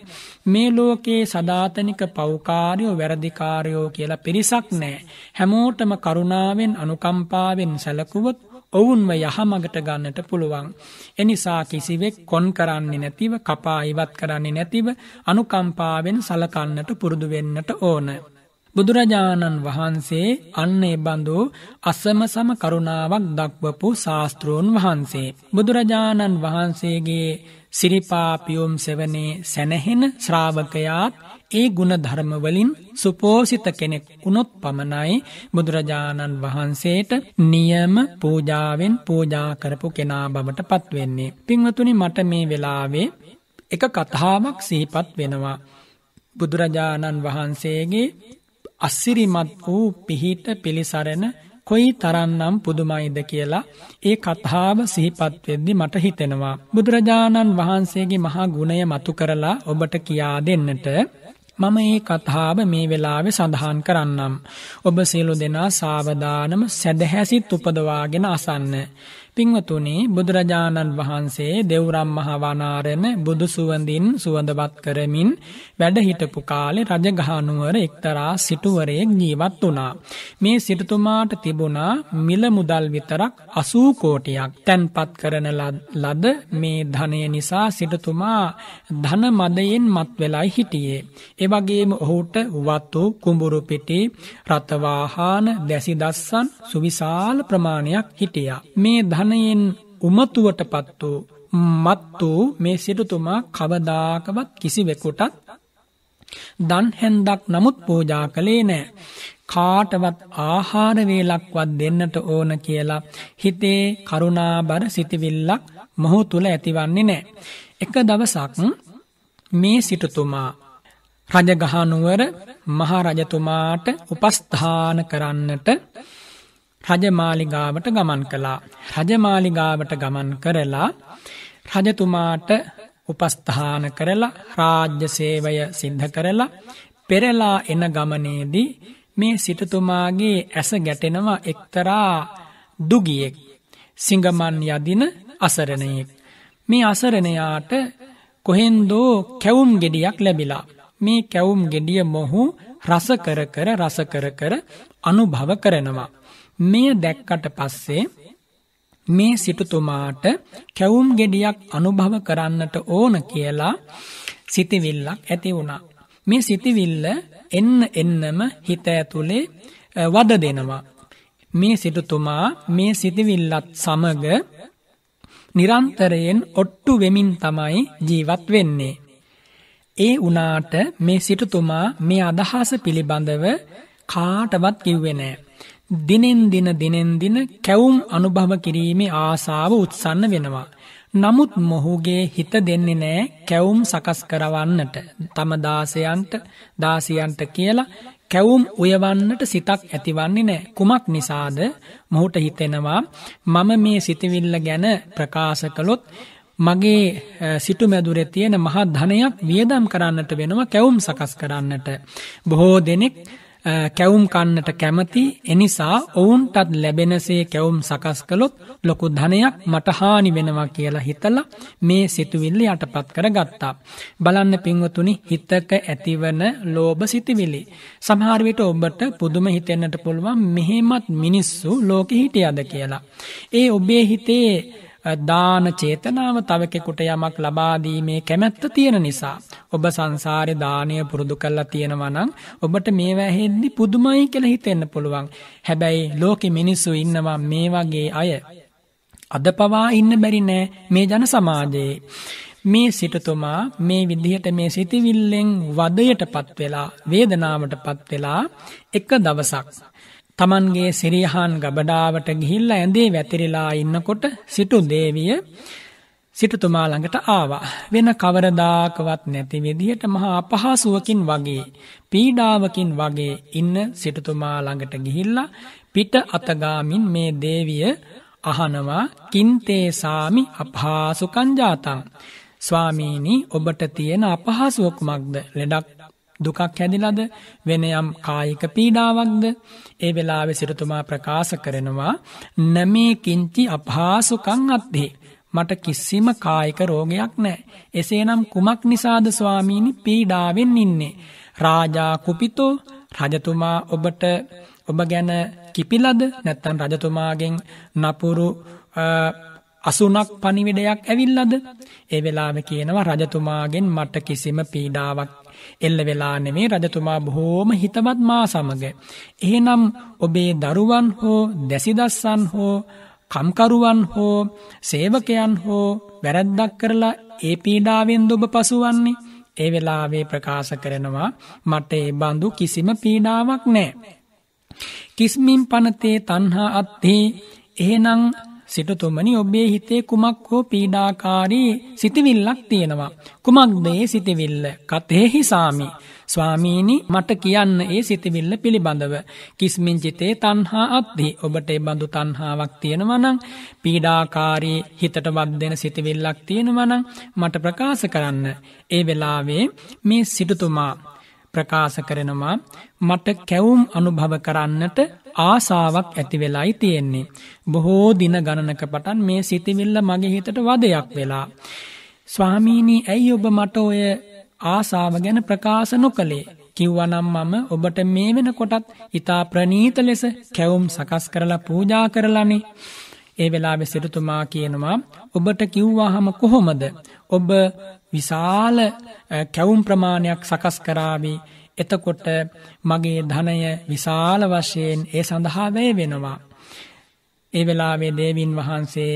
මේ ලෝකේ සදාතනික පෞකාරයෝ වැරදිකාරයෝ කියලා පිරිසක් නැහැ. හැමෝටම කරුණාවෙන් අනුකම්පාවෙන් සැලකුවොත් ඔවුන්ව යහමඟට ගන්නට පුළුවන්. එනිසා කිසිවෙක් කොන් කරන්නේ නැතිව කපා ඉවත් කරන්නේ නැතිව අනුකම්පාවෙන් සලකන්නට පුරුදු වෙන්නට ඕන. බුදුරජාණන් වහන්සේ අන්න ඒ බඳු අසම සම කරුණාවක් දක්වපු ශාස්තෘන් වහන්සේ. බුදුරජාණන් වහන්සේගේ සිරිපාපියුම් සෙවනේ සැනහෙන ශ්‍රාවකයාත් ඒ ගුණ ධර්මවලින් සුපෝසිත කෙනෙක් වුණොත් පමණයි බුදුරජාණන් වහන්සේට නියම පූජාවෙන් පූජා කරපු කෙනා බවට පත්වෙන්නේ. පින්වතුනි මට මේ වෙලාවේ එක කතාවක් සිහිපත් වෙනවා. බුදුරජාණන් වහන්සේගේ අස්සිරිමත් වූ පිහිට පිළිසරණ කොයි තරන්නම් පුදුමයිද කියලා ඒ කතාව සිහිපත්වෙද්දි මට හිතෙනවා. බුදුරජාණන් වහන්සේගේ මහා ගුණය මතු කරලා ඔබට කියා දෙන්නට මම ඒ කතාව මේ වෙලාවෙ සඳහන් කරන්නම්. ඔබ සියලු දෙනා සාවධානම සැදහැසිත් උපදවාගෙන අසන්න. පින්වතුනි බුදුරජාණන් වහන්සේ දෙවුරම් මහවනාරම බුදු සුවඳින් සුවඳවත් කරමින් වැඩ හිටපු කාලේ රජගහනුවර එක්තරා සිටුවරයෙක් ජීවත් වුණා. මේ සිටුතුමාට තිබුණා මිල මුදල් විතරක් 80 කෝටියක් තැන්පත් කරන ලද මේ ධනය නිසා සිටුතුමා ධන මදයෙන් මත් වෙලයි හිටියේ. ඒ වගේම ඔහුට වතු, කුඹුරු පිටි, රත වාහන, දැසි දස්සන් සුවිශාල ප්‍රමාණයක් හිටියා. මේ ධන ඥානයෙන් උමතුවට පත් වූ මත්තු මේ සිටුතුමා කවදාකවත් කිසිවෙකුටත් දන් හැන්දක් නමුත් පෝජා කළේ නෑ. කාටවත් ආහාරවේලක්වත් දෙන්නට ඕන කියලා හිතේ කරුණාබර සිතිවිල්ලක් මොහු තුළ ඇතිවන්නේ නෑ. එක දවසක් මේ සිටුතුමා රජගහනුවර මහරජතුමාට උපස්ථාන කරන්නට රජමාලිගාවට ගමන් කළා. රජමාලිගාවට ගමන් කරලා රජතුමාට උපස්ථාන කරලා රාජ්‍ය සේවය සිද්ධ කරලා පෙරලා එන ගමනේදී මේ සිටතුමාගේ ඇස ගැටෙනවා එක්තරා දුගියෙක් සිංගමන් යදින අසරණයෙක් මේ අසරණයාට කොහෙන්දෝ කැවුම් ගෙඩියක් ලැබිලා මේ කැවුම් ගෙඩිය මොහු රස කර කර රස කර කර අනුභව කරනවා මෙය දැක්කට පස්සේ මේ සිටුතුමාට කැවුම් ගෙඩියක් අනුභව කරන්නට ඕන කියලා සිතිවිල්ලක් ඇති වුණා. මේ සිතිවිල්ල එන්න එන්නම හිත ඇතුලේ වද දෙනවා. මේ සිටුතුමා මේ සිතිවිල්ලත් සමග නිරන්තරයෙන් ඔට්ටු වෙමින් තමයි ජීවත් වෙන්නේ. ඒ වුණාට මේ සිටුතුමා මේ අදහස පිළිබඳව කාටවත් කිව්වේ නෑ. දිනෙන් දින දිනෙන් දින කැවුම් අනුභව කිරීමේ ආසාව උත්සන්න වෙනවා. නමුත් මොහුගේ හිත දෙන්නේ නෑ කැවුම් සකස් කරවන්නට තම දාසයන්ට දාසියන්ට කියලා කැවුම් උයවන්නට සිතක් ඇතිවන්නේ නෑ කුමක් නිසාද මොහුට හිතෙනවා මම මේ සිතවිල්ල ගැන ප්‍රකාශ කළොත් මගේ සිටු මැදුරේ තියෙන මහා ධනයක් වියදම් කරන්නට වෙනවා කැවුම් සකස් කරන්නට බොහෝ දෙනෙක් කැවුම් කන්නට කැමති එනිසා ඔවුන්ටත් ලැබෙනසේ කැවුම් සකස් කළොත් ලොකු ධනයක් මටහානි වෙනවා කියලා හිතලා මේ සිතුවිල්ලි යටපත් කර ගත්තා. බලන්න පින්වතුනි හිතක ඇතිවන ලෝභ සිතිවිලි. සමහරවිට ඔබට පුදුම හිතෙන්න්නට පුළුවන් මෙහෙමත් මිනිස්සු ලෝකෙ හිටියද කියලා. ඒ ඔබේ හිතේ දාන චේතනාව තව කෙකුට යමක් ලබාදීමේ කැමැත්ත තියෙන නිසා. ඔබ සංසාරය දානය පුරුදු කල්ලා තියෙනවනං ඔබට මේවැහෙද්දි පුදුමයි කෙළ හිතෙන්න පුළුවන්. හැබැයි ලෝකෙ මිනිස්සු ඉන්නවා මේ වගේ අය. අද පවා ඉන්න බැරි නෑ මේ ජන සමාජයේ. මේ සිටතුමා මේ විදිහට මේ සිතිවිල්ලෙන් වදයට පත්වෙලා වේදනාවට පත්වෙලා එක දවසක්. තමන්ගේ සිරියහන් ගබඩාවට ගිහිල්ලා ඇඳේ වැතිරිලා ඉන්නකොට සිටු දේවිය සිටුතුමා ළඟට ආවා. වෙන කවරදාකවත් නැති විදිහට මහා අපහසුවකින් වගේ පීඩාවකින් වගේ ඉන්න සිටුතුමා ළඟට ගිහිල්ලා පිට අතගාමින් මේ දේවිය අහනවා කින්තේ සාමි අපහාසුකංජාතං ස්වාමීනි ඔබට තියෙන අපහසුව කුමක්ද ලෙඩක් දුකක් හැදිලද වෙන යම් කායික පීඩාවක්ද ඒ වෙලාවෙ සිරතුමා ප්‍රකාශ කරනවා නැමේ කිංචි අපහාසුකං අත්දේ මට කිසිම කායික රෝගයක් නෑ එසේනම් කුමක් නිසාද ස්වාමීනි පීඩාවෙන් ඉන්නේ රාජා කුපිතෝ රජතුමා ඔබට ඔබ ගැන කිපිලද නැත්තන් රජතුමාගෙන් නපුරු අසුනක් පනිවිඩයක් ඇවිල්ලද ඒ වෙලාව කියනවා රජතුමාගෙන් මට කිසිම පීඩාවක් එල්ල වෙලා නෙමේ රජතුමා බොහෝම හිතවත් මා සමග. එහෙනම් ඔබේ දරුවන් හෝ දැසිදස්සන් හෝ කම්කරුවන් හෝ සේවකයන් හෝ වැරැද්දක් කරලා ඒ පීඩාවෙන් දුබ පසුවන්නේ. ඒ වෙලාවේ ප්‍රකාශ කරනවා මට ඒ බඳු කිසිම පීඩාවක් නෑ. කිස්මින් පනතේ තන්හා අත්හි එහෙනම් සිටුතුමනි ඔබේ හිතේ කුමක් හෝ පීඩාකාරී සිතිවිල්ලක් තියෙනවා. කුමක්ද ඒ සිතිවිල්ල කතෙහි සාමි. ස්වාමීනි මට කියන්න ඒ සිතිවිල්ල පිළිබඳව. කිස්මින්චිතේ තන්හා අත්දී ඔබට බඳු තන්හාාවක් තියෙනවනං පීඩාකාරී හිතට බද දෙෙන සිතිවිල්ලක් තියෙනවනං මට ප්‍රකාශ කරන්න. ඒ වෙලාවේ මේ සිටුතුමා ප්‍රකාශ කරනවා මට කැවුම් අනුභව කරන්නට ආසාවක් ඇති වෙලායි තියෙන්නේ. බොහෝ දින ගණනක පටන් මේ සිතිවිල්ල මගේ හිතට වදයක් වෙලා. ස්වාමීනී ඇයි ඔබ මට ඔය ආසාව ගැන ප්‍රකාශ නොකළේ කිව්වනම් මම ඔබට මේ වෙනකොටත් ඊතා ප්‍රනීත ලෙස කැවුම් සකස් කරලා පූජා කරලානේ ඒ වෙලාවේ සිටුතුමා කියනවා ඔබට කිව්වාහම කොහොමද ඔබ විශාල කැවුම් ප්‍රමාණයක් සකස් කරාවේ එතකොට මගේ ධනය විශාල වශයෙන් ඒ සඳහා වැය වෙනවා. ඒ වෙලාවේ දේවින් වහන්සේ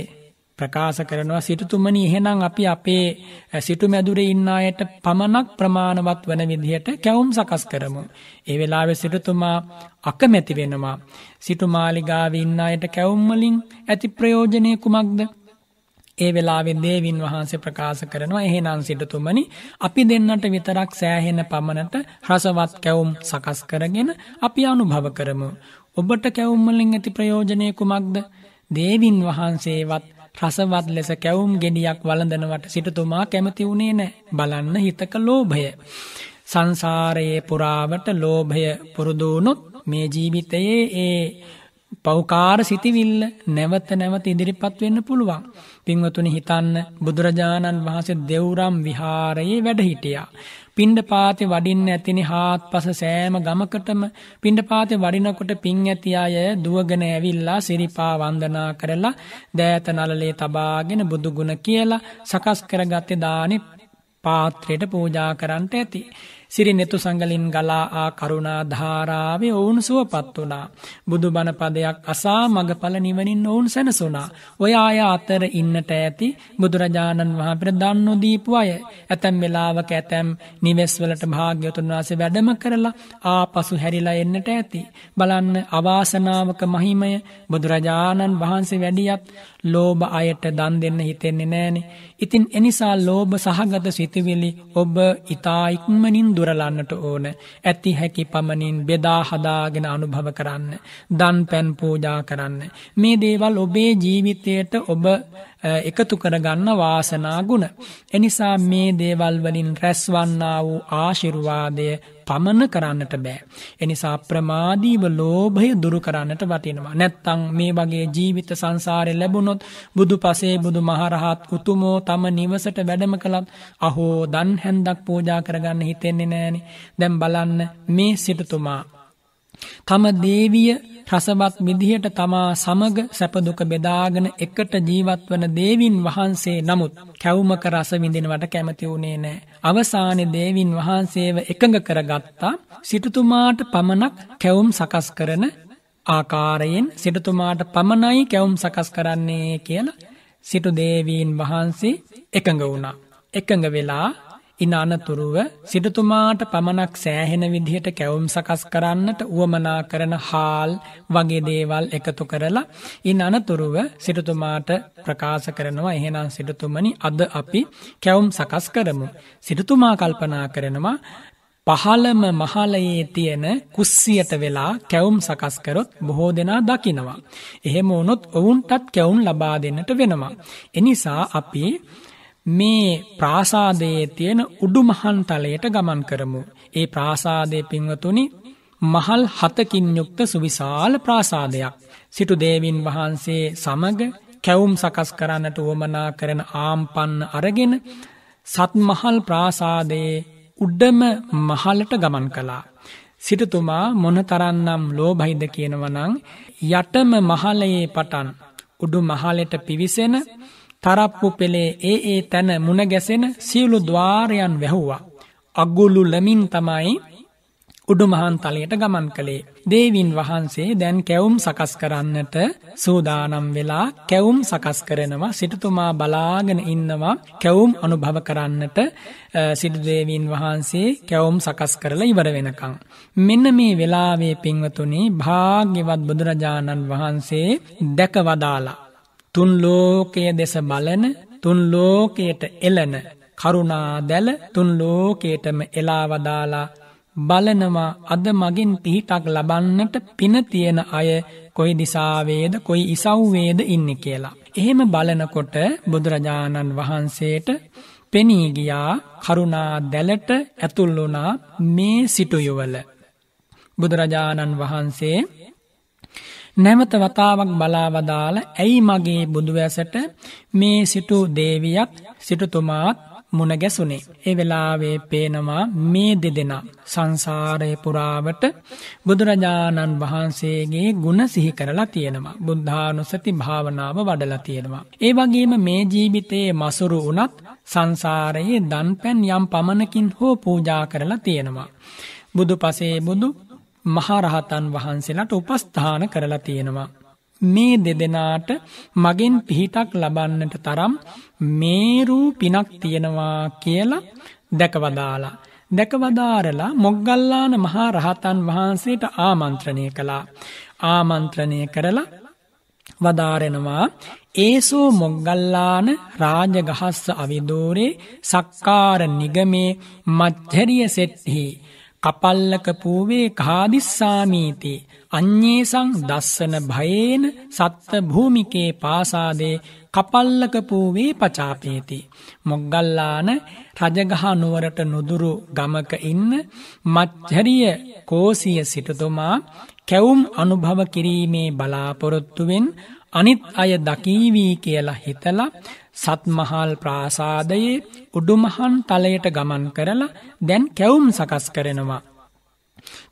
ප්‍රකාශ කරනවා සිටුතුමනි එහෙනම් අපි අපේ සිටු මැදුරේ ඉන්න අයට පමණක් ප්‍රමාණවත් වන විදිහට කැවුම් සකස් කරමු. ඒ වෙලාවේ සිටුතුමා අකමැති වෙනවා. සිටු මාලිගාවේ ඉන්න අයට කැවුම් වලින් ඇති ප්‍රයෝජනේ කුමක්ද? ඒ වෙලාවේ දේවින් වහන්සේ ප්‍රකාශ කරනවා එහෙනම් සිටුතුමනි අපි දෙන්නට විතරක් සෑහෙන පමණට රසවත් කැවුම් සකස් කරගෙන අපි අනුභව කරමු. ඔබට කැවුම් වලින් ඇති ප්‍රයෝජනය කුමක්ද? දේවින් වහන්සේවත් රසවත් ලෙස කැවුම් ගෙඩියක් වළඳනවට සිටුතුමා කැමති වුණේ නැහැ. බලන්න හිතක ලෝභය. සංසාරයේ පුරාවට ලෝභය පුරුදු මේ ජීවිතයේ ඒ පෞකාර සිතිවිල්ල නැවත නැවත ඉදිරිපත් වෙන්න පුළුවන්. පින්වතුනි හිතන්න බුදුරජාණන් වහන්සේ දෙවුරම් විහාරයේ වැඩ හිටියා. පිණ්ඩපාතේ වඩින්න ඇතිනේ හාත්පස සෑම ගමකටම පිණ්ඩපාතේ වඩිනකොට පිං ඇති අය දුවගෙන ඇවිල්ලා සිරිපා වන්දනා කරලා දෑත නලලේ තබාගෙන බුදු ගුණ කියලා සකස් කරගත්තේ දානි පාත්‍රයට පූජා කරන්නට ඇති. සිරිනෙතු සංගලින් ගලා ආ කරුණා ධාරාවේ ඔවුන් සුවපත් වුණා. බුදුබණ පදයක් අසා මගඵල නිවනින් ඔවුන් සැනසුණා. ඔය අය අතර ඉන්නට ඇති බුදුරජාණන් වහන්සේ දන් නොදීපු අය. ඇතැම් වෙලාවක ඇතැම් නිවෙස්වලට භාග්‍යවතුන් වහන්සේ වැඩම කරලා ආපසු හැරිලා එන්නට ඇති. බලන්න අවාසනාවක මහිමය බුදුරජාණන් වහන්සේ වැඩියත් ලෝභ අයට දන් දෙන්න හිතෙන්නේ නැහනේ. ඉතින් එනිසා ලෝභ සහගත සිතුවිලි ඔබ ඊතා ඉක්මනින් දුරලන්නට ඕන ඇති හැකි පමණින් බෙදා හදාගෙන අනුභව කරන්න දන් පැන් පූජා කරන්න මේ දේවල් ඔබේ ජීවිතයට ඔබ එකතු කරගන්න වාසනා ගුණ එනිසා මේ දේවල් වලින් රැස්වන්නා වූ ආශිර්වාදය පමන කරන්නට බෑ. එනිසා ප්‍රමාදීව ලෝභය දුරු කරන්නට වටිනවා. නැත්තං මේ වගේ ජීවිත සංසාරය ලැබුණොත් බුදු පසේ බුදු මහරහත් උතුමෝ තම නිවසට වැඩම කළත් අහෝ දන් හැන්දක් පෝජා කරගන්න හිතෙන්නේ නෑනේ. දැම් බලන්න මේ සිටතුමා. තම දේවිය රසවත් විදිහට තමා සමග සැපදුක බෙදාගෙන එකට ජීවත් වන දේවින් වහන්සේ නමුත් කැවුමක රස විඳිනවට කැමති වුණේ නෑ. අවසානයේ දේවින් වහන්සේව එකඟ කරගත්තා සිටුතුමාට පමණක් කැවුම් සකස් කරන ආකාරයෙන් සිටුතුමාට පමණයි කැවුම් සකස් කරන්නේ කියලා සිටු දේවීන් වහන්සේ එකඟ වුණා. එකඟ වෙලා ඉන අනතුරුව සිටුතුමාට පමණක් සෑහෙන විදිහට කැවුම් සකස් කරන්නට වුවමනා කරන හාල් වගේ දේවල් එකතු කරලා ඉන් අනතුරුව සිටුතුමාට ප්‍රකාශ කරනවා එහෙනම් සිටුතුමනි අද අපි කැවුම් සකස් කරමු. සිටුතුමා කල්පනා කරනවා පහළම මහලයේ තියෙන කුස්සියට වෙලා කැවුම් සකස් කරොත් බොහෝ දෙනා දකිනවා. එහෙම වුණොත් ඔවුන්ටත් කැවුම් ලබා දෙන්නට වෙනවා. එනිසා අපි මේ ප්‍රාසාදයේ තියෙන උඩුමහන් තලයට ගමන් කරමු. ඒ ප්‍රාසාදය පින්වතුනි මහල් හතකින් යුක්ත සුවිශාල ප්‍රාසාදයක්. සිටු දේවින් වහන්සේ සමග කැවුම් සකස් කරන්නට වුවමනා කරන ආම්පන්න අරගෙන සත්මහල් ප්‍රාසාදයේ උඩ්ඩම මහලට ගමන් කලා. සිටතුමා මොනතරන්නම් ලෝබහිද කියනවනං යටම මහලයේ පටන් උඩු මහලට පිවිසෙන තරප්පු පෙළේ ඒ ඒ තැන මුණ ගැසෙන සියලු ద్వාරයන් වැහුවා. අගුළු ලමින් තමයි උඩුමහන් තලයට ගමන් කළේ. දේවින් වහන්සේ දැන් කැවුම් සකස් කරන්නට සූදානම් වෙලා කැවුම් සකස් කරනවා සිටුතුමා බලාගෙන ඉන්නවා කැවුම් අනුභව කරන්නට සිටුදේවීන් වහන්සේ කැවුම් සකස් කරලා ඉවර වෙනකං. මෙන්න මේ වෙලාවේ පින්වතුනි භාග්‍යවත් බුදුරජාණන් වහන්සේ දැක වදාලා. තුන් ලෝකය දෙස බලන තුන් ලෝකයට එලන කරුණා දැල තුන් ලෝකයටම එලාවදාලා බලනවා අද මගින් පිහිටක් ලබන්නට පින තියෙන අය කොයි දිසාවේද කොයි ඉසව්වේද ඉන්න කියලා. එහෙම බලනකොට බුදුරජාණන් වහන්සේට පෙනී ගියා කරුණා දැලට ඇතුල්ලුනා මේ සිටුයුවල. බුදුරජාණන් වහන්සේ නැවත වතාවක් බලාවදාල ඇයි මගේ බුදුවැසට මේ සිටු දේවියක් සිටුතුමාත් මුණ ගැසුනේ. ඒ වෙලාවේ පේනවා මේ දෙදෙනා සංසාරය පුරාවට බුදුරජාණන් වහන්සේගේ ගුණ සිහි කරලා තියෙනවා. බුද්ධානුසති භාවනාව වඩලා තියෙනවා. ඒ වගේම මේ ජීවිතයේ මසුරු වුණත් සංසාරයේ දන්පැන් යම් පමණකින් හෝ පූජා කරලා තියෙනවා. බුදු පසේ බුදු මහරහතන් වහන්සේලාට උපස්ථාන කරලා තියෙනවා. මේ දෙදෙනාට මගෙන් පිහිටක් ලබන්නට තරම් මේරූ පිනක් තියෙනවා කියලා දැකවදාලා. දැකවදාරලා මොග්ගල්ලාන මහා රහතන් වහන්සේට ආමන්ත්‍රණය කළා. ආමන්ත්‍රණය කරලා වදාරෙනවා ඒසෝ මොග්ගල්ලාන රාජගහස්ස අවිදෝරේ සක්කාර නිගමේ මච්චරිය සෙට්හි කපල්ලක පූවේ කාදිස්සාමීතේ අඤ්ඤේසං දස්සන භයේන සත්ත භූමිකේ පාසාදේ කපල්ලක පූවේ පචාපේති මොග්ගල්ලාන රජගහ නුවරට නුදුරු ගමක ඉන්න මච්චරිය කෝසිය සිටුතුමා කැවුම් අනුභව කිරීමේ බලාපොරොත්තුවෙන් අනිත් අය දකීවී කියලා හිතලා සත්මහල් ප්‍රාසාදයේ උඩුමහන් තලයට ගමන් කරලා දැන් කැවුම් සකස් කරනවා.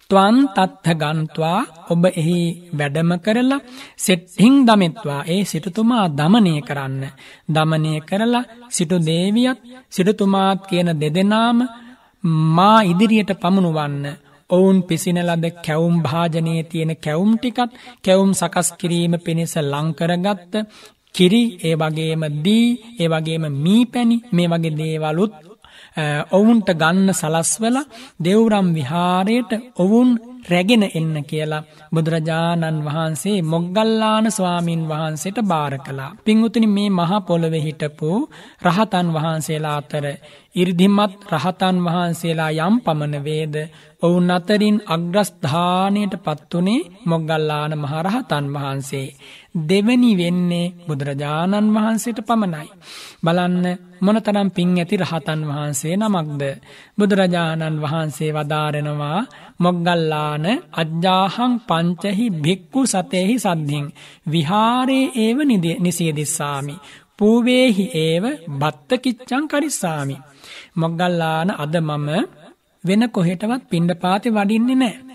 ත්වන් තත්හ ගන්ත්වා ඔබ එහි වැඩම කරලා සෙට්හිං දමෙත්වා ඒ සිටුතුමා දමනය කරන්න. දමනය කරලා සිටු දේවියත් සිටතුමාත් කියන දෙදෙනාම මා ඉදිරියට පමුණුවන්න ඔවුන් පිසින ලද කැවුම් භාජනයේ තියෙන කැවුම් ටිකත් කැවුම් සකස් කිරීම පිණිස ලංකරගත්ත කිරි ඒ වගේම දී ඒ වගේම මී පැණි මේ වගේ දේවලුත් ඔවුන්ට ගන්න සලස්වල දෙව්රම් විහාරයට ඔවුන් රැගෙන එන්න කියලා බුදුරජාණන් වහන්සේ මොග්ගල්ලාන ස්වාමීන් වහන්සේට බාර කළා. පිංගුතුනි මේ මහා පොළොවේ හිටපු රහතන් වහන්සේලා අතර ඉරිදිමත් රහතන් වහන්සේලා යම් පමණ වේද ඔවුන් අතරින් අග්‍රස්ථානයට පත්තුනේ මොග්ගල්ලාන මහරහතන් වහන්සේ දෙවනි වෙන්නේ බුදුරජාණන් වහන්සේට පමණයි බලන්න මොනතරම් පිං ඇති රහතන් වහන්සේ නමක්ද බුදුරජාණන් වහන්සේ වදාරෙනවා මොග්ගල්ලාන අජ්ජාහං පංචහි භික්ඛු සතේහි සද්ධින් විහාරේ ඒව නිසීදිස්සාමි පූවේහි ඒව බත්ත කිච්චං කරිස්සාමි. මොග්ගල්ලාන අද මම වෙන කොහෙටවත් පිණ්ඩපාතේ වඩින්නේ නැහැ.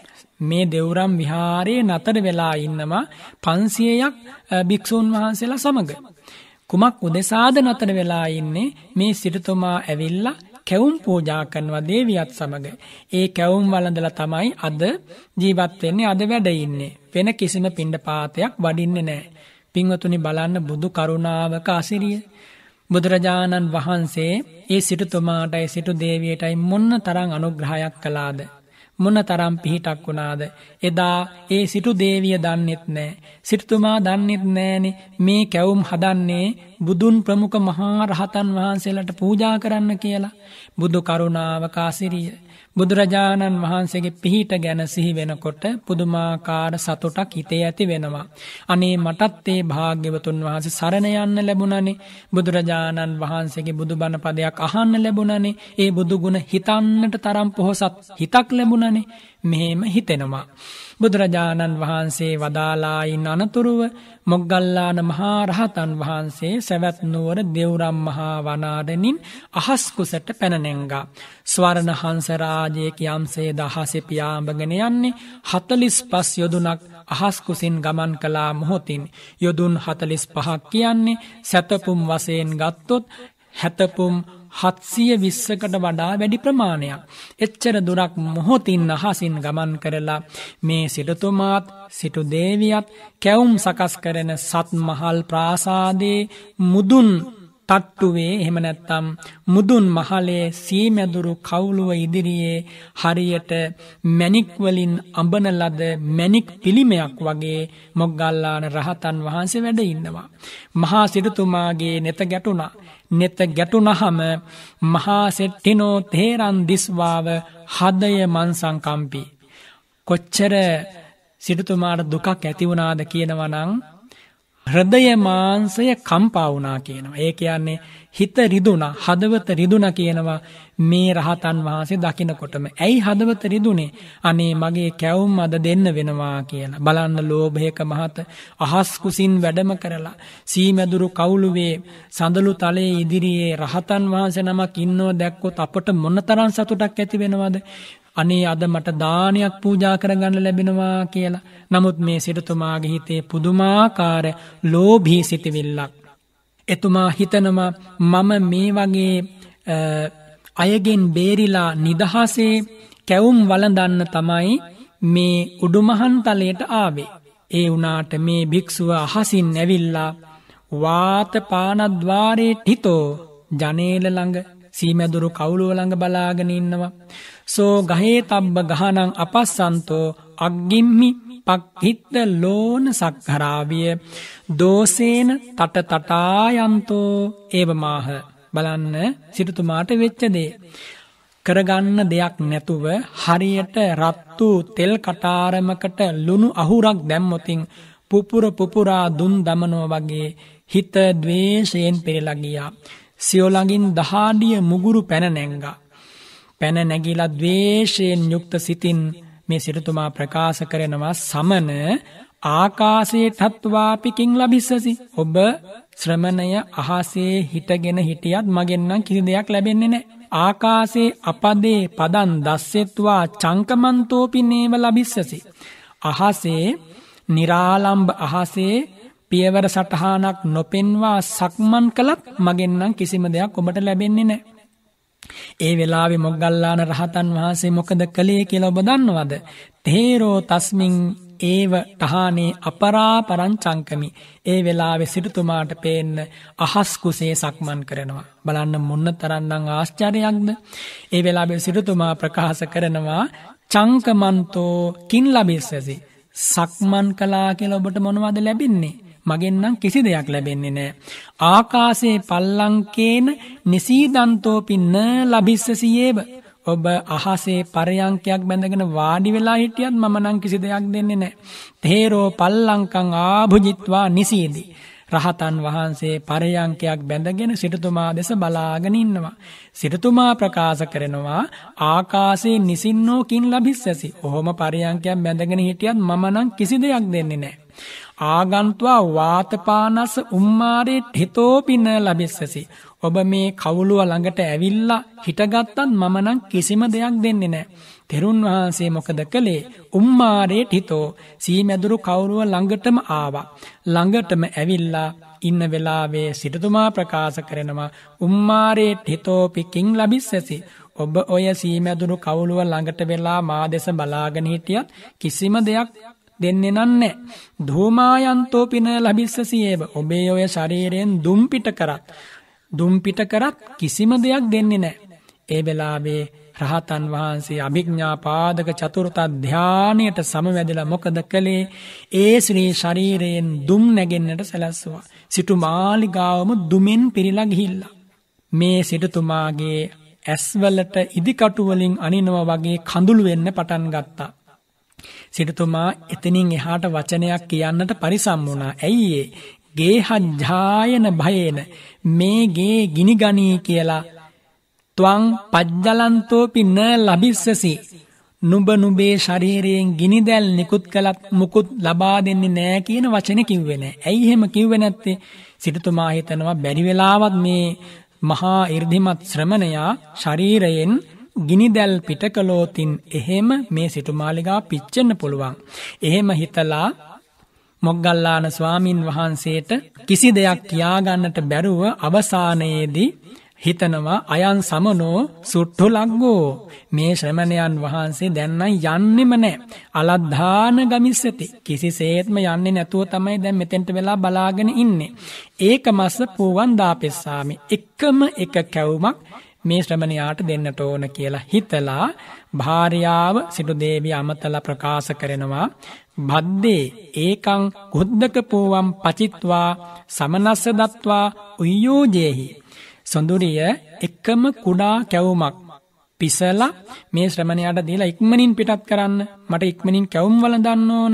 මේ දෙවුරම් විහාරයේ නතර වෙලා ඉන්නවා 500ක් භික්ෂූන් වහන්සේලා සමග. කුමක් උදෙසාද නතර වෙලා ඉන්නේ මේ සිටුතුමා ඇවිල්ලා කැවුම් පූජා කරනවා දේවියත් සමග. ඒ කැවුම් වළඳලා තමයි අද ජීවත් වෙන්නේ අද වැඩ ඉන්නේ. වෙන කිසිම පිණ්ඩපාතයක් වඩින්නේ නැහැ. පින්වතුනි බලන්න බුදු කරුණාවක අසිරිය බුදුරජාණන් වහන්සේ ඒ සිටුතුමාටයි සිටු දේවියටයි මොන්න තරං අනුග්‍රහයක් කලාද. මොන තරම් පිහිටක් වුණාද. එදා ඒ සිටු දේවිය දන්නෙත් නෑ. සිටතුමා දන්නෙත් නෑනෙ මේ කැවුම් හදන්නේ බුදුන් ප්‍රමුඛ මහා රහතන් වහන්සේලට පූජා කරන්න කියලා. බුදු කරුණාවකාසිරිය. බුදුරජාණන් වහන්සේගේ පිහිට ගැන සිහි වෙනකොට පුදුමාකාර සතුටක් හිතේ ඇති වෙනවා. අනේ මටත් ඒ භාග්‍යවතුන් වහන්සේ සරණ යන්න ලැබුණනේ. බුදුරජාණන් වහන්සේගේ බුදුබණ පදයක් අහන්න ලැබුණනේ. ඒ බුදුගුණ හිතන්නට තරම් පොහොසත් හිතක් ලැබුණනේ. මෙහෙම හිතෙනවා. බුදුරජාණන් වහන්සේ වදාලායින් අනතුරුව මොග්ගල්ලාන මහා රහතන් වහන්සේ සැවැත් නුවර දෙවුරම් මහා වනාරණින් අහස්කුසට පැනනැංගා. ස්වර්ණ හංස රාජයෙක් යම්සේ දහසෙ පියාඹගෙන යන්නේ 45 යොදුනක් අහස්කුසින් ගමන් කළා මොහොතින් යොදුන් 45ක් කියන්නේ සැතපුම් වශයෙන් ගත්තොත් හැතපුම් හත්සිය විස්සකට වඩා වැඩි ප්‍රමාණයක්. එච්චර දුරක් මොහොතින් අහසින් ගමන් කරලා මේ සිටතුමාත් සිටු දේවියත් කැවුම් සකස් කරන සත්මහල් ප්‍රාසාදේ මුදුන් තට්ටුවේ එහෙම නැත්තම් මුදුන් මහලේ සීමැදුරු කවුලුව ඉදිරියේ හරියට මැණික් වලින් අඹන ලද මැණික් පිළිමයක් වගේ මොග්ගල්ලාන රහතන් වහන්සේ වැඩ ඉන්නවා. මහා සිටුතුමාගේ නෙත ගැටුණා. නෙත ගැටුනහම මහා සෙට්ටිනෝ තේරන් දිස්වාව හදය මන්සංකම්පි. කොච්චර සිටුතුමාට දුකක් ඇතිවුණාද කියනවනං හෘදය මාංශය කම්පා වුණා කියනවා. ඒ කියන්නේ හිත රිදුණා, හදවත රිදුණා කියනවා මේ රහතන් වහන්සේ දකිනකොටම. ඇයි හදවත රිදුනේ? අනේ මගේ කැවුම් අද දෙන්න වෙනවා කියලා. බලන්න ලෝභයක මහත අහස් කුසින් වැඩම කරලා සීමැදුරු කවුළුවේ සඳලු තලයේ ඉදිරියේ රහතන් වහන්සේ නමක් ඉන්නෝ දැක්කොත් අපට මොනතරම් සතුටක් ඇති වෙනවද? අනේ අද මට දානයක් පූජා කරගන්න ලැබෙනවා කියලා. නමුත් මේ සිටතුමාගේ හිතේ පුදුමාකාර ලෝභී සිටිවිල්ලක්. එතුමා හිතනවා මම මේ වගේ අයගෙන් බේරිලා නිදහසේ කැවුම් වලඳන්න තමයි මේ උඩුමහන්තලයට ආවේ. ඒ වනාට මේ භික්‍ෂුව අහසින් ඇවිල්ලා වාතපානද්වාරයට හිතෝ ජනේල ළඟ සීමැදුරු කවුලුව ළඟ බලාගෙන ඉන්නවා. සෝ ගහේ තබ්බ ගහනං අපස්සන්තෝ අග්ගිම්මි පක්හිත්ත ලෝන සක්හරාවිය දෝසේන තට තටායන්තෝ ඒවමාහ බලන්න සිටුතුමාට වෙච්චදේ. කරගන්න දෙයක් නැතුව හරියට රත්තු තෙල් කටාරමකට ලුණු අහුරක් දැම්මොතින් පුපුර පුපුරා දුන් දමනෝ වගේ හිත දවේශයෙන් පෙරලගියා. සියෝලඟින් දහාඩිය මුගුරු පැන නැංගා. පැන නැගිලා ද්වේෂයෙන් යුක්ත සිතින් මේ සිරතුමා ප්‍රකාශ කරනවා සමන ආකාසේ තත්වාපිකින් ලබිස්සසි. ඔබ ශ්‍රමණය අහසේ හිටගෙන හිටියත් මගෙන්නම් කිසි දෙයක් ලැබෙන්නේ නෑ. ආකාසේ අපදේ පදන් දස්සෙත්වා චංකමන්තෝපිනේව ලබිස්සසි. අහසේ නිරාලම්භ අහසේ පියවර සටහනක් නොපෙන්වා සක්මන් කළත් මගෙන්නම් කිසිම දෙයක් ඔබට ලැබෙන්නේ නෑ. ඒ වෙලාවේ මොග්ගල්ලාන රහතන් වහන්සේ මොකද කළේ කියලා ඔබ දන්නවද? තේරෝ තස්මින් ඒව තහානේ අපරාපරං චංකමි. ඒ වෙලාවේ සිටුතුමාට පේන්න අහස් කුසේ සක්මන් කරනවා. බලන්න මොන්න තරන්නම් ආශ්චර්යයක්ද? ඒ වෙලාවේ සිටුතුමා ප්‍රකාශ කරනවා චංකමන්තෝ කින් ලබෙස්සසි. සක්මන් කළා කියලා ඔබට මොනවද ලැබෙන්නේ? මගෙන් නම් කිසි දෙයක් ලැබෙන්නේ නෑ. ආකාසේ පල්ලංකේන නිසීදන්තෝපින්න ලබිස්සසියේබ. ඔබ අහසේ පරයංකයක් බැඳගෙන වාඩි වෙලා හිටියත් මම නම් කිසි දෙයක් දෙන්නේ නෑ. තේරෝ පල්ලංකං ආභුජිත්වා නිසීදී. රහතන් වහන්සේ පරයංකයක් බැඳගෙන සිටුතුමා දෙස බලාගෙන ඉන්නවා. සිටුතුමා ප්‍රකාශ කරනවා ආකාසේ නිසින්නෝකින් ලබිස්සසි. ඔහොම පරයංකයක් බැඳගෙන හිටියත් මම නම් කිසි දෙයක් දෙන්නේ නැහැ. ආගන්තුවා වාතපානස උම්මාරේ හිතෝපින ලබෙස්සසි. ඔබ මේ කවුලුව ළඟට ඇවිල්ලා හිටගත්තත් මම නම් කිසිම දෙයක් දෙන්නේ නැහැ. තෙරුන් වහන්සේ මොකද කළේ? උම්මාරේ හිතෝ සීමැදුරු කවුරුව ළඟටම ආවා. ළඟටම ඇවිල්ලා ඉන්න වෙලාවේ සිටුතුමා ප්‍රකාශ කරනවා උම්මාරේ හිතෝපි කිං ලබිස්සසි. ඔබ ඔය සීමැදුරු කවුලුව ළඟට වෙලා මා දෙස බලාගෙන හිටියත් කිසිම දෙයක් දෙන්නේ නැන්නේ. ධූමායන්තෝ පින ලබිස්සසියේව ඔබේ ඔය ශරීරයෙන් දුම් පිට කරත් දුම් පිට කරත් කිසිම දෙයක් දෙන්නේ නැහැ. ඒ වෙලාවේ රහතන් වහන්සේ අභිඥා පාදක චතුර්ථ ධානයට සමවැදලා මොකද කළේ ඒ ශ්‍රී ශරීරයෙන් දුම් නැගෙන්නට සැලැස්සුවා සිටු මාලිගාවම දුමෙන් පිරීලා ගිහිල්ලා මේ සිටුතුමාගේ ඇස්වලට ඉදිකටු වලින් අනිනවා වගේ කඳුළු වෙන්න පටන් ගත්තා සිටුතුමා එතනින් එහාට වචනයක් කියන්නට පරිසම් වුණා. ඇයි ඒ? ගේහජ්ජායන භයේන මේ ගේ ගිනිගනී කියලා ත්වං පජ්ජලන්තෝපි න ලබිස්සසි නුඹ නුඹේ ශරීරයෙන් ගිනි දැල් නිකුත් කළත් මුකුත් ලබා දෙන්නේ නෑ කියන වචන කිව්වේ නෑ. ඇයි එහෙම කිව්වේ නැත්තේ? සිටුතුමා හිතනවා බැරි වෙලාවත් මේ මහා 이르දිමත් ශ්‍රමණයා ශරීරයෙන් ගිනිදැල් පිට කළෝතින් එහෙම මේ සිටුමාලිගා පිච්චෙන්න පුළුවන්. එහෙම හිතලා මොග්ගල්ලාන ස්වාමින් වහන්සේට කිසි දෙයක් කියාගන්නට බැරුව අවසානයේදී හිතනවා අයන් සමනෝ සුට්ටු ලක්ගෝ මේ ශ්‍රමණයන් වහන්සේ දැන්න යන්නෙම නෑ අලද්ධාන ගමිස්සති කිසිසේත්ම යන්නේ නැතුව තමයි දැන් මෙතෙන්ට වෙලා බලාගෙන ඉන්නේ ඒක මස්ස පූවන් දාපෙස්සාමි එකම එක කැවුමක් මේ ශ්‍රමණයාට දෙන්නට ඕන කියලා හිතලා භාර්යාව සිටු දේවිය අමතලා ප්‍රකාශ කරනවා බද්දේ ඒකං කුද්දක පූවම් පචිත්වා සමනස්ස දත්වා උයෝජේහි සොඳුරිය එකම කුඩා කැවුමක් පිසලා මේ ශ්‍රමණයාට දීලා ඉක්මනින් පිටත් කරන්න මට ඉක්මනින් කැවුම් වළඳන්න ඕන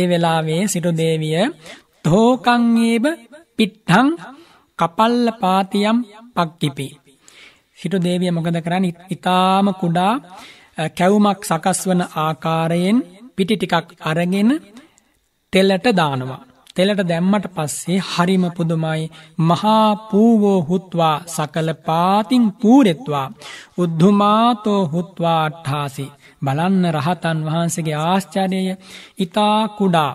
ඒ වෙලාවේ සිටු දේවිය තෝකං ඒබ පිට්ඨං කපල්ල පාතියම් පක්කිපි හිටු දේවිය මොකද කරන්න ඉතාම කුඩා කැවුමක් සකස් වන ආකාරයෙන් පිටි ටිකක් අරගෙන තෙල්ලට දානවා. තෙලට දැම්මට පස්සේ හරිම පුදුමයි මහා පූවෝ හුත්වා සකල පාතිං පූරෙත්වා උද්ධමාතෝ හුත්වා අට්ඨාසි බලන්න රහතන් වහන්සේගේ ආශ්චර්යය ඊතා කුඩා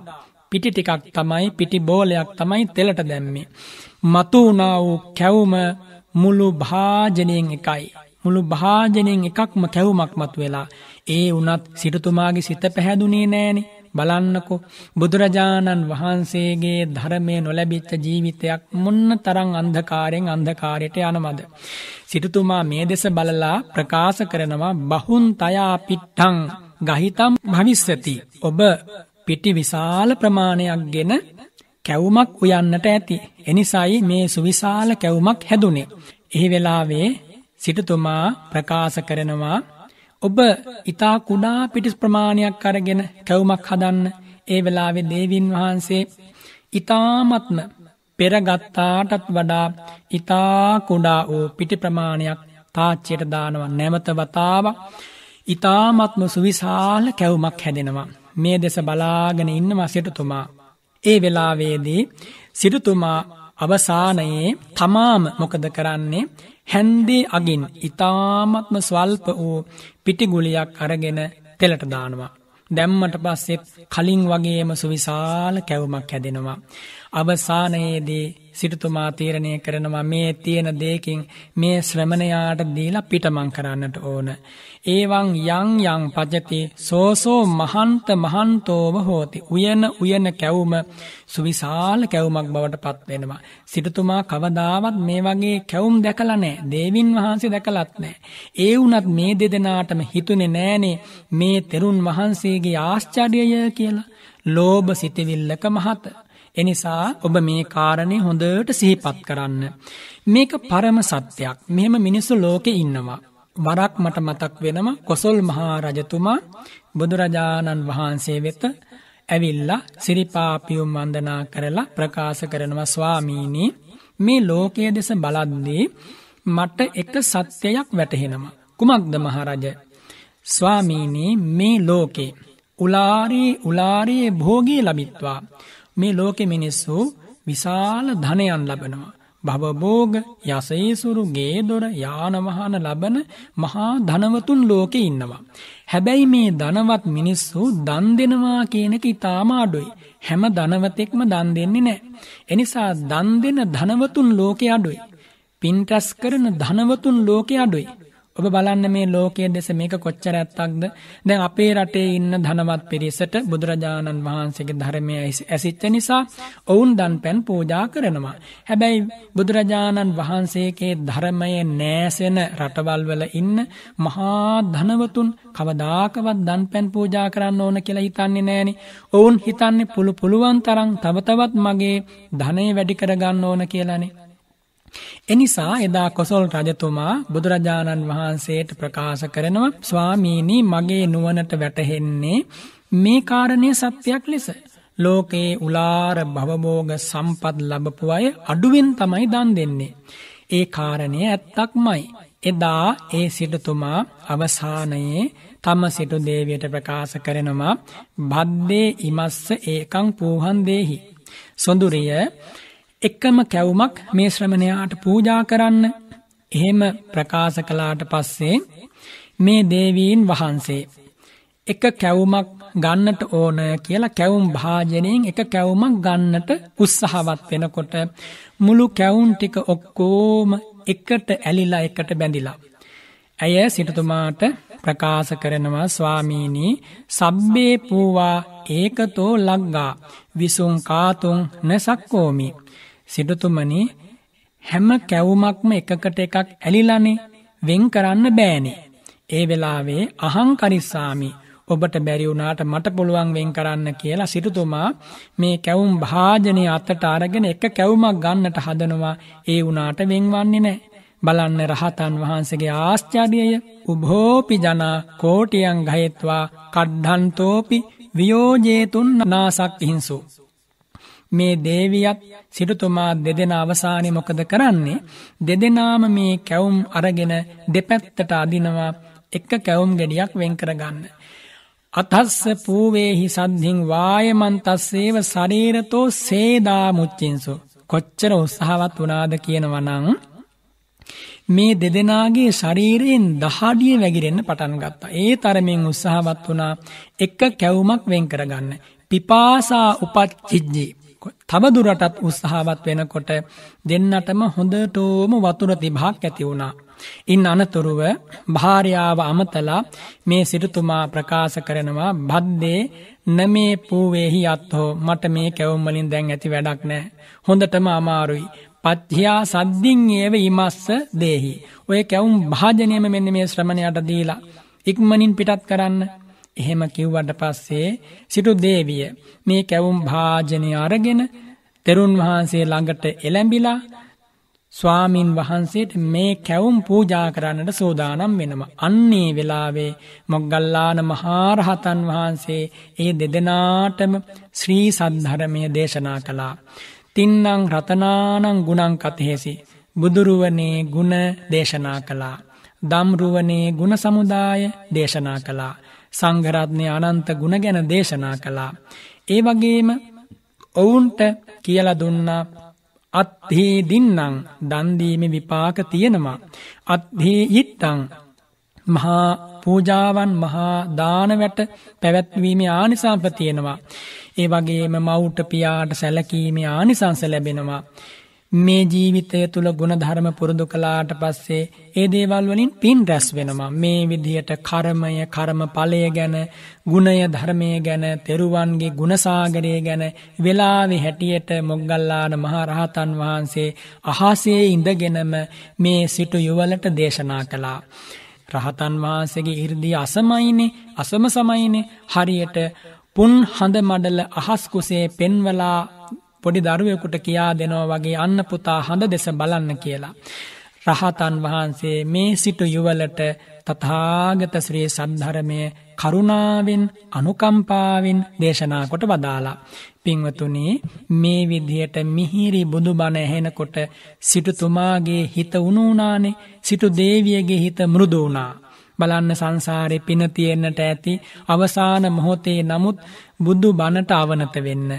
පිටි ටිකක් තමයි පිටි බෝලයක් තමයි තෙලට දැම්මේ මතු වුණා වූ කැවුම මුළු භාජනයෙන් එකයි. මුළු භාජනයෙන් එකක්ම කැවුමක් මත් වෙලා. ඒ වනත් සිටතුමාගේ සිත පැහැදුනේ නෑනේ. බලන්නකෝ බුදුරජාණන් වහන්සේගේ ධර්මය නොලැබිච්ච ජීවිතයක් මොන්න තරං අන්ධකාරයෙන් අන්ධකාරයට යනමද. සිටතුමා මේ දෙස බලලා ප්‍රකාශ කරනවා බහුන් තයා පිට්ටං ගහිතම් භවිස්සති. ඔබ පිටි විශාල ප්‍රමාණයක් ගෙන කැවුමක් උයන්නට ඇති. එනිසයි මේ සුවිශාල කැවුමක් හැදුනේ. එහි වෙලාවේ සිටුතුමා ප්‍රකාශ කරනවා ඔබ ඊතා කුඩා පිටිස් ප්‍රමාණයක් අරගෙන කැවුමක් හදන්න. ඒ වෙලාවේ දේවින් වහන්සේ ඊතාමත්ම පෙරගත්තාටත් වඩා ඊතා කුඩා වූ පිටි ප්‍රමාණයක් තාච්චියට දානවා නැමත වතාවක් ඊතාමත්ම සුවිශාල කැවුමක් හැදෙනවා. මේ දෙස බලාගෙන ඉන්නවා සිටුතුමා ඒ වෙලාවේදී සිටුතුමා අවසානයේ තමාම මොකද කරන්නේ හැන්දේ අගින් ඉතාමත්ම ස්වල්ප වූ පිටිගුලියක් අරගෙන තෙලට දානවා. දැම්මට පස්සෙත් කලින් වගේම සුවිශාල කැවුමක් හැදෙනවා. අවසානයේදී සිටුතුමා තීරණය කරනවා මේ තියෙන දෙයකින් මේ ශ්‍රමණයාට දීලා පිටමං කරන්නට ඕන. ඒවං යං යං පජති සෝසෝ මහන්ත මහන්තෝව හෝති. උයන උයන කැවුම සුවිශාල කැවුමක් බවට පත් වෙනවා. සිටුතුමා කවදාවත් මේ වගේ කැවුම් දැකලා නැහැ. දේවින් වහන්සේ දැකලත් නැහැ. ඒ වුණත් මේ දෙදෙනාටම හිතුනේ නැහනේ මේ තෙරුන් වහන්සේගේ ආශ්චර්යය කියලා. ලෝභ සිතවිල්ලක මහත එනිසා ඔබ මේ කාරණය හොඳට සිහිපත් කරන්න. මේක පරම සත්‍යයක් මෙහෙම මිනිස්සු ලෝකෙ ඉන්නවා. වරක් මට මතක් වෙනම කොසොල් මහා රජතුමා බුදුරජාණන් වහන්සේ වෙත ඇවිල්ලා සිරිපාපියුම් වන්දනා කරලා ප්‍රකාශ කරනවා ස්වාමීනී මේ ලෝකයේ දෙස බලද්දී මට එක සත්‍යයක් වැටහෙනවා. කුමක්ද මහරජ? ස්වාමීනී මේ ලෝකේ උලාරී උලාරී භෝගී ලබිත්වා මේ ලෝකෙ මිනිස්සු විශාල ධනයන් ලබනවා. භවභෝග යසේසුරු ගේදොර යානවහන ලබන මහා ධනවතුන් ලෝකෙ ඉන්නවා. හැබැයි මේ ධනවත් මිනිස්සු දන් දෙනවා කියන එක ඊටාම අඩුයි. හැම ධනවතෙක්ම දන් දෙන්නේ නැහැ. එනිසා දන් දෙන ධනවතුන් ලෝකෙ අඩුයි. පින්ටස් කරන ධනවතුන් ලෝකෙ අඩුයි. ඔබ බලන්න මේ ලෝකයේ දෙස මේක කොච්චර ඇත්තක්ද? දැන් අපේ රටේ ඉන්න ධනවත් පිරිසට බුදුරජාණන් වහන්සේගේ ධර්මය ඇසිච්ච නිසා ඔවුන් දන්පැන් පූජා කරනවා. හැබැයි බුදුරජාණන් වහන්සේගේ ධර්මයේ නැසෙන රටවල් වල ඉන්න මහා ධනවතුන් කවදාකවත් දන්පැන් පූජා කරන්න ඕන කියලා හිතන්නේ නැහෙනි. ඔවුන් හිතන්නේ පුළු පුළුවන් තරම් තව තවත් මගේ ධනෙ වැඩි කරගන්න ඕන කියලානේ. එනිසා එදා කොසල් රජතුමා බුදුරජාණන් වහන්සේට ප්‍රකාශ කරනවා ස්වාමීනි මගේ නුවණට වැටහෙන්නේ මේ කාරණය සත්‍යයක් ලෙස ලෝකේ උලාර භවභෝග සම්පත් ලැබපු අය අඩුවෙන් තමයි දන් දෙන්නේ. ඒ කාරණය ඇත්තක්මයි. එදා ඒ සිටුතුමා අවසානයේ තම සිටු දේවයට ප්‍රකාශ කරනවා බද්දේ ඉමස්ස ඒකං පූහන් දේහි. සොඳුරිය එකම කැවුමක් මේ ශ්‍රමණයාට පූජා කරන්න එහෙම ප්‍රකාශ කළාට පස්සේ මේ දේවීන් වහන්සේ එක කැවුමක් ගන්නට ඕන කියලා කැවුම් භාජනයෙන් එක කැවුමක් ගන්නට උත්සාහවත් වෙනකොට මුළු කැවුම් ටික ඔක්කොම එකට ඇලිලා එකට බැඳිලා ඇය සිටුතුමාට ප්‍රකාශ කරනවා ස්වාමීනි සබ්බේ පූවා ඒකතෝ ලග්ගා විසුං කාතුං නසක්කෝමි සිටුතුමනි හැම කැවුමක්ම එකකට එකක් ඇලිලානේ වෙන් කරන්න බෑනේ. ඒ වෙලාවේ අහං කරිස්සාමි ඔබට බැරි වුණාට මට පුළුවන් වෙන් කරන්න කියලා සිටුතුමා මේ කැවුම් භාජනය අතට අරගෙන එක කැවුමක් ගන්නට හදනවා ඒ වුණාට වෙන්වන්නේ නැහැ. බලන්න රහතන් වහන්සේගේ ආශ්චර්යය උභෝපි ජනා කෝටියන් ගහෙත්වා කඩ්ඩන්තෝපි වියෝජේතුන් නාසක් හිංසු මේ දේවියත් සිටුතුමා දෙදෙන අවසානය මොකද කරන්නේ දෙදෙනාම මේ කැවුම් අරගෙන දෙපැත්තට අදිනවා එක කැවුම් ගෙඩියක් වෙන් කරගන්න. අතස්ස පූවේහි සද්ධින් වායමන්තස්සේව ශරීරතෝ සේදා මුච්චින්සු. කොච්චර උත්සාහවත් වුණාද කියනවනං මේ දෙදෙනාගේ ශරීරයෙන් දහඩිය වැගිරෙන්න පටන් ගත්තා. ඒ තරමින් උත්සාහවත් වුණා එක කැවුමක් වෙන් කරගන්න. පිපාසා උපත් චිජ්ජී තවදුරටත් උත්සාහවත් වෙනකොට දෙන්නටම හොඳටෝම වතුර තිබහක් ඇති වුණා. ඉන් අනතුරුව භාර්යාව අමතලා මේ සිටුතුමා ප්‍රකාශ කරනවා බද්දේ නමේ පූවේහි අත්හෝ මට මේ කැවුම් වලින් දැන් ඇති වැඩක් නැහැ. හොඳටම අමාරුයි. පත්්‍යයා සද්ධින් ඒව ඉමස්ස දේහි. ඔය කැවුම් භාජනයම මෙන්න මේ ශ්‍රමණයට දීලා. ඉක්මනින් පිටත් කරන්න එහෙම කිව්වට පස්සේ සිටු දේවිය මේ කැවුම් භාජනය අරගෙන තෙරුන් වහන්සේ ළඟට එළැඹිලා ස්වාමින් වහන්සේට මේ කැවුම් පූජා කරන්නට සෝදානම් වෙනවා. අන්නේ වෙලාවේ මොග්ගල්ලාන මහරහතන් වහන්සේ ඒ දෙදෙනාටම ශ්‍රී සද්ධර්මය දේශනා කළා. තින්නම් රතනානං ගුණං කතහෙසි. බුදුරුවනේ ගුණ දේශනා කළා. දම්රුවනේ ගුණ සමුදාය දේශනා කළා. සංඝරත්නය අනන්ත ගුණ ගැන දේශනා කළා. ඒ වගේම ඔවුන්ට කියල දුන්නා අත්හේ දින්නම් දන්දීම විපාක තියෙනවා. අත්හේ ඉත්තං මහා පූජාවන් මහා දානවැට පැවැත්වීමේ ආනිසංප තියෙනවා. ඒ වගේම මවුට පියාට සැලකීමේ ආනිසංස ලැබෙනවා. මේ ජීවිතය තුළ ගුණධර්ම පුරුදු කලාට පස්සේ ඒ දේවල් වලින් පින් රැස් වෙනවා මේ විදිහට කර්මය කර්ම ඵලය ගැන ගුණය ධර්මය ගැන තෙරුවන්ගේ ගුණසාගරය ගැන වෙලාවේ හැටියට මොග්ගල්ලාන මහරහතන් වහන්සේ අහසේ ඉඳගෙනම මේ සිටු යුවලට දේශනා කළා රහතන් වහන්සේගේ 이르දී අසමයිනේ අසම සමයිනේ හරියට පුන් හඳ මඩල අහස් කුසේ පෙන්වලා පොඩි දරුවෙකුට කියා දෙනවා වගේ අන්න පුතා හඳ දෙස බලන්න කියලා. රහතන් වහන්සේ මේ සිටු යුවලට තථාගත ශ්‍රී සද්ධර්මය කරුණාවෙන් අනුකම්පාවෙන් දේශනා කොට වදාලා. පින්වතුනි මේ විදියට මිහිරි බුදුබණ ඇහෙනකොට සිටුතුමාගේ හිත උණුනානේ සිටු දේවියගේ හිත මෘදු වුණා. බලන්න සංසාරේ පින තියෙන්නට ඇති අවසාන මොහොතේ නමුත් බුදු බණට අවනත වෙන්න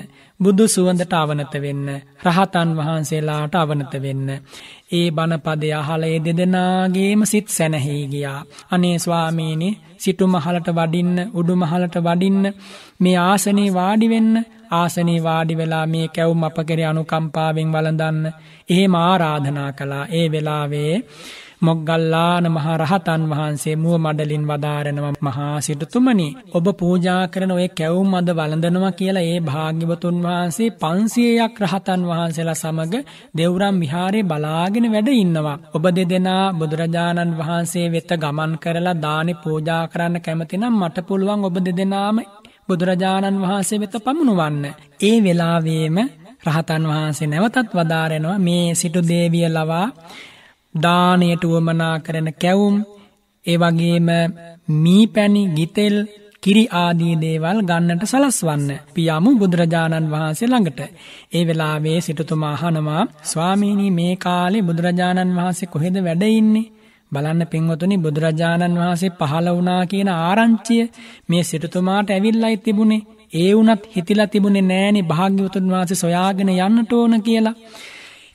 බුදු සුවඳට අවනත වෙන්න රහතන් වහන්සේලාට අවනත වෙන්න ඒ බණපදය අහලේ දෙදෙනාගේම සිත් සැනහී ගියා අනේ ස්වාමීනි සිටු මහලට වඩින්න උඩු මහලට වඩින්න මේ ආසනේ වාඩි වෙන්න ආසනේ වාඩි වෙලා මේ කැවුම් අප කෙරේ අනුකම්පාවෙන් වළඳන්න එහෙම ආරාධනා කළා ඒ වෙලාවේ මොග්ගල්ලාන මහරහතන් වහන්සේ මුව මඩලින් වදාරනවා මහා සිටුතුමනි ඔබ පූජා කරන ඔය කැවුම් අද වළඳනවා කියලා ඒ භාග්‍යවතුන් වහන්සේ 500ක් රහතන් වහන්සේලා සමග දෙවුරම් විහාරේ බලාගෙන වැඩ ඉන්නවා ඔබ දෙදෙනා බුදුරජාණන් වහන්සේ වෙත ගමන් කරලා දානේ පූජා කරන්න කැමති නම් මට පුළුවන් ඔබ දෙදෙනාම බුදුරජාණන් වහන්සේ වෙත පමුණුවන්න ඒ වෙලාවේම රහතන් වහන්සේ නැවතත් වදාරෙනවා මේ සිටු දේවිය ලවා දානයට වුවමනා කරන කැවුම් ඒ වගේම මීපැණි ගිතෙල් කිරි ආදී දේවල් ගන්නට සලස්වන්න පියාමු බුදුරජාණන් වහන්සේ ළඟට. ඒ වෙලාවේ සිටුතුමා අහනවා ස්වාමීනි මේ කාලේ බුදුරජාණන් වහන්සේ කොහෙද වැඩ ඉන්නේ? බලන්න පින්වතුනි බුදුරජාණන් වහන්සේ පහළ වුණා කියන ආරංචිය මේ සිටුතුමාට ඇවිල්ලයි තිබුණේ. ඒ වුණත් හිතිලා තිබුණේ නෑනේ භාග්‍යවතුන් වහන්සේ සොයාගෙන යන්නට ඕන කියලා.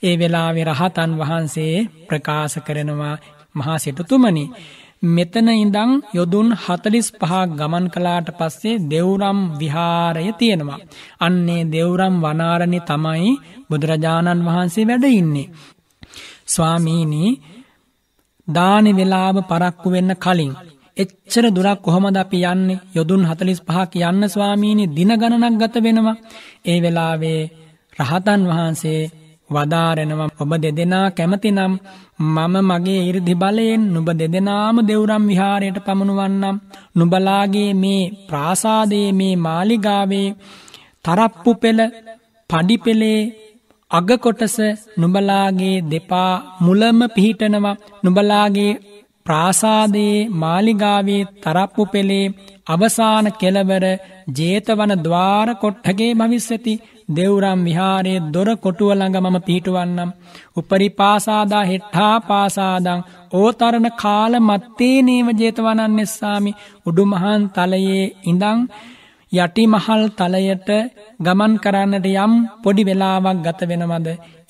ඒ වෙලාවේ රහතන් වහන්සේ ප්‍රකාශ කරනවා මහා සිටුතුමනි මෙතන ඉඳං යොදුන් 45ක් ගමන් කළාට පස්සේ දෙවුරම් විහාරය තියෙනවා. අන්නේ දෙවුරම් වනාරණි තමයි බුදුරජාණන් වහන්සේ වැඩ ඉන්නේ. ස්වාමීනි දාන වෙලාව පරක්කු වෙන්න කලින් එච්චර දුරක් කොහොමද අපි යන්නේ? යොදුන් 45ක් යන්න ස්වාමීනි දින ගණනක් ගත වෙනවා. ඒ වෙලාවේ රහතන් වහන්සේ වදාරෙනවා ඔබ දෙදෙනා කැමතිනම් මම මගේ 이르දි බලයෙන් නුඹ දෙදෙනාම දෙවුරම් විහාරයට පමුණුවන්නම් නුඹලාගේ මේ ප්‍රාසාදයේ මේ මාලිගාවේ තරප්පු පෙළ පඩි පෙළේ අග කොටස නුඹලාගේ දෙපා මුලම පිහිටනවා නුඹලාගේ ප්‍රාසාදයේ මාලිගාවේ තරප්පු පෙළේ අවසාන කෙළවර ජේතවන ద్వාර කොට්ටගේ භවිස්සති දෙවුරම් විහාරයේ දොර කොටුව ළඟ මම පිහිටුවන්නම් උපරිපාසාදා හෙට්ඨා පාසාදං ඕතරණ කාල මත්තේ නේව ජේතවනන්නෙස්සාමි උඩුමහන් තලයේ ඉඳන් යටිමහල් තලයට ගමන් කරන්නට යම් පොඩි වෙලාවක් ගත වෙනවද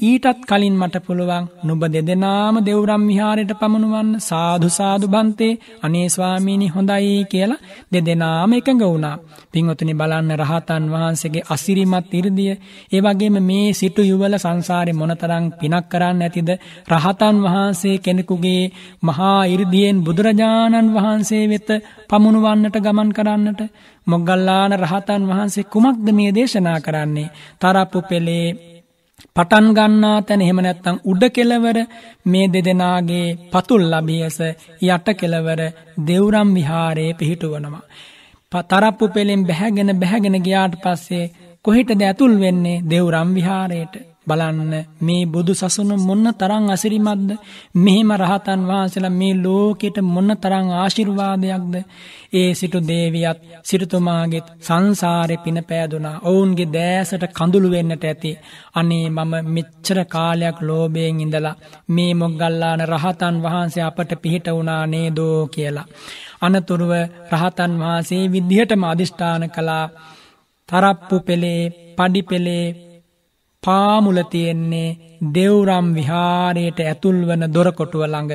ඊටත් කලින් මට පුළුවන් නුඹ දෙදෙනාම දෙවුරම් විහාරයට පමණුවන්න සාදු සාදු බන්තේ අනේ ස්වාමීනි හොඳයි කියලා දෙදෙනාම එකඟ වුණා. පින්වතුනි බලන්න රහතන් වහන්සේගේ අසිරිමත් 이르දිය ඒ වගේම මේ සිටු යුවල සංසාරේ මොනතරම් පිනක් කරන්න ඇතිද රහතන් වහන්සේ කෙනෙකුගේ මහා 이르දියෙන් බුදුරජාණන් වහන්සේ වෙත පමුණුවන්නට ගමන් කරන්නට මොග්ගල්ලාන රහතන් වහන්සේ කුමක්ද මේ දේශනා කරන්නේ තරප්පු පෙළේ පටන් ගන්නා තැන එහෙම නැත්තං උඩ කෙලවර මේ දෙදෙනාගේ පතුල් ලබියස යට කෙලවර දෙවුරම් විහාරයේ පිහිටුවනවා. පතරප්පු පෙළෙන් බැහැගෙන බැහැගෙන ගියාට පස්සේ කොහිටද ඇතුල් වෙන්නේ දෙවුරම් විහාරයට. බලන්න මේ බුදු සසුන මොන්න තරං අසිරිමත්ද මෙහෙම රහතන් වහන්සලා මේ ලෝකෙට මොන්න තරං ආශිර්වාදයක්ද ඒ සිටු දේවියත් සිටුතුමාගෙත් සංසාරෙ පින පෑදුනා ඔවුන්ගේ දෑසට කඳුළු වෙන්නට ඇති අනේ මම මෙච්චර කාලයක් ලෝභයෙන් ඉඳලා මේ මොග්ගල්ලාන රහතන් වහන්සේ අපට පිහිට වුණා නේදෝ කියලා අනතුරුව රහතන් වහන්සේ විදිහටම අදිෂ්ඨාන කළා තරප්පු පෙළේ පඩි පෙළේ පාමුල තියෙන්නේ දෙව්රම් විහාරයට ඇතුල්වන දොරකොටුව ළඟ.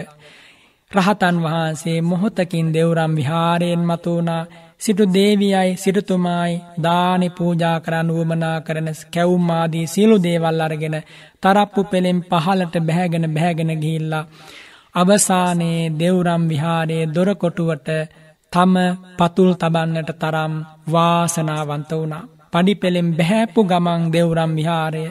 රහතන් වහන්සේ මොහොතකින් දෙව්රම් විහාරයෙන් මතුවනා සිටු දේවියයි සිටුතුමායි දානි පූජා කරන්න වුවමනා කරන කැවුම්මාදී සියලු දේවල් අරගෙන තරප්පු පෙළෙන් පහලට බැහැගෙන බැහැගෙන ගිහිල්ලා. අවසානයේ දෙව්රම් විහාරයේ දොරකොටුවට තම පතුල් තබන්නට තරම් වාසනාවන්ත වුණා. පඩිපෙළෙන් බැහැපු ගමන් දෙවුරම් විහාරය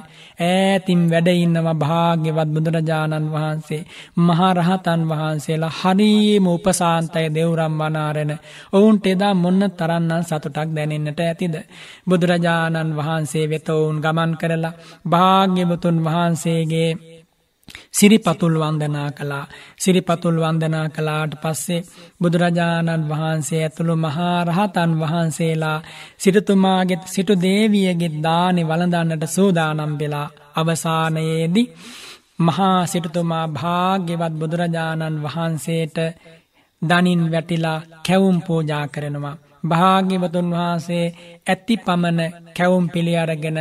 ඈතින් වැඩ ඉන්නවා භාග්‍යවත් බුදුරජාණන් වහන්සේ මහරහතන් වහන්සේලා හරීම උපසාන්තය දෙවුරම් වනාරෙන ඔවුන්ට එදා මොන්න තරන්නම් සතුටක් දැනෙන්නට ඇතිද බුදුරජාණන් වහන්සේ වෙත ඔවුන් ගමන් කරලා භාග්‍යවතුන් වහන්සේගේ සිරිපතුල් වන්දනා කළා සිරිපතුල් වන්දනා කළාට පස්සේ බුදුරජාණන් වහන්සේ ඇතුළු මහා රහතන් වහන්සේලා සිටුතුමාගෙත් සිටු දේවියගෙත් දානෙ වළඳන්නට සූදානම් වෙලා අවසානයේදී මහා සිටුතුමා භාග්‍යවත් බුදුරජාණන් වහන්සේට දනින් වැටිලා කැවුම් පූජා කරනවා භාග්‍යවතුන් වහන්සේ ඇති පමණ කැවුම් පිළි අරගෙන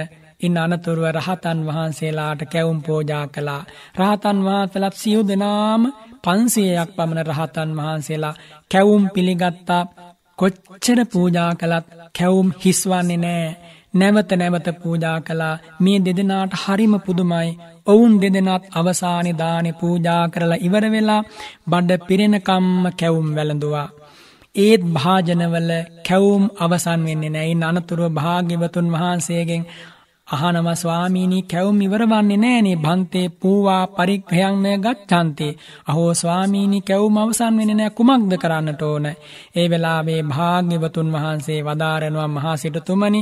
ඉන් අනතුරුව රහතන් වහන්සේලාට කැවුම් පෝජා කළා. රහතන් වහන්සලත් සියු දෙනාම පන්සියයක් පමණ රහතන් වහන්සේලා කැවුම් පිළිගත්තා කොච්චර පූජා කළත් කැවුම් හිස්වන්නේ නෑ. නැවත නැවත පූජා කළා මේ දෙදෙනාට හරිම පුදුමයි ඔවුන් දෙදෙනත් අවසානි දානෙ පූජා කරලා ඉවර වෙලා බඩ පිරෙනකම්ම කැවුම් වැළඳුවා ඒත් භාජනවල කැවුම් අවසන් වෙන්නේ නැයින් අනතුරුව භාග්‍යවතුන් වහන්සේගෙන් අහනවා ස්වාමීනි කැවුම් ඉවරවන්නේ නෑනේ භන්තේ පූවා පරිග්‍රහයන් නෑ ගච්ඡන්තේ. අහෝ ස්වාමීනි කැවුම් අවසන් වෙන්නේ නෑ කුමක්ද කරන්නට ඕන? ඒ වෙලාවේ භාග්‍යවතුන් වහන්සේ වදාරනවා මහා සිටුතුමනි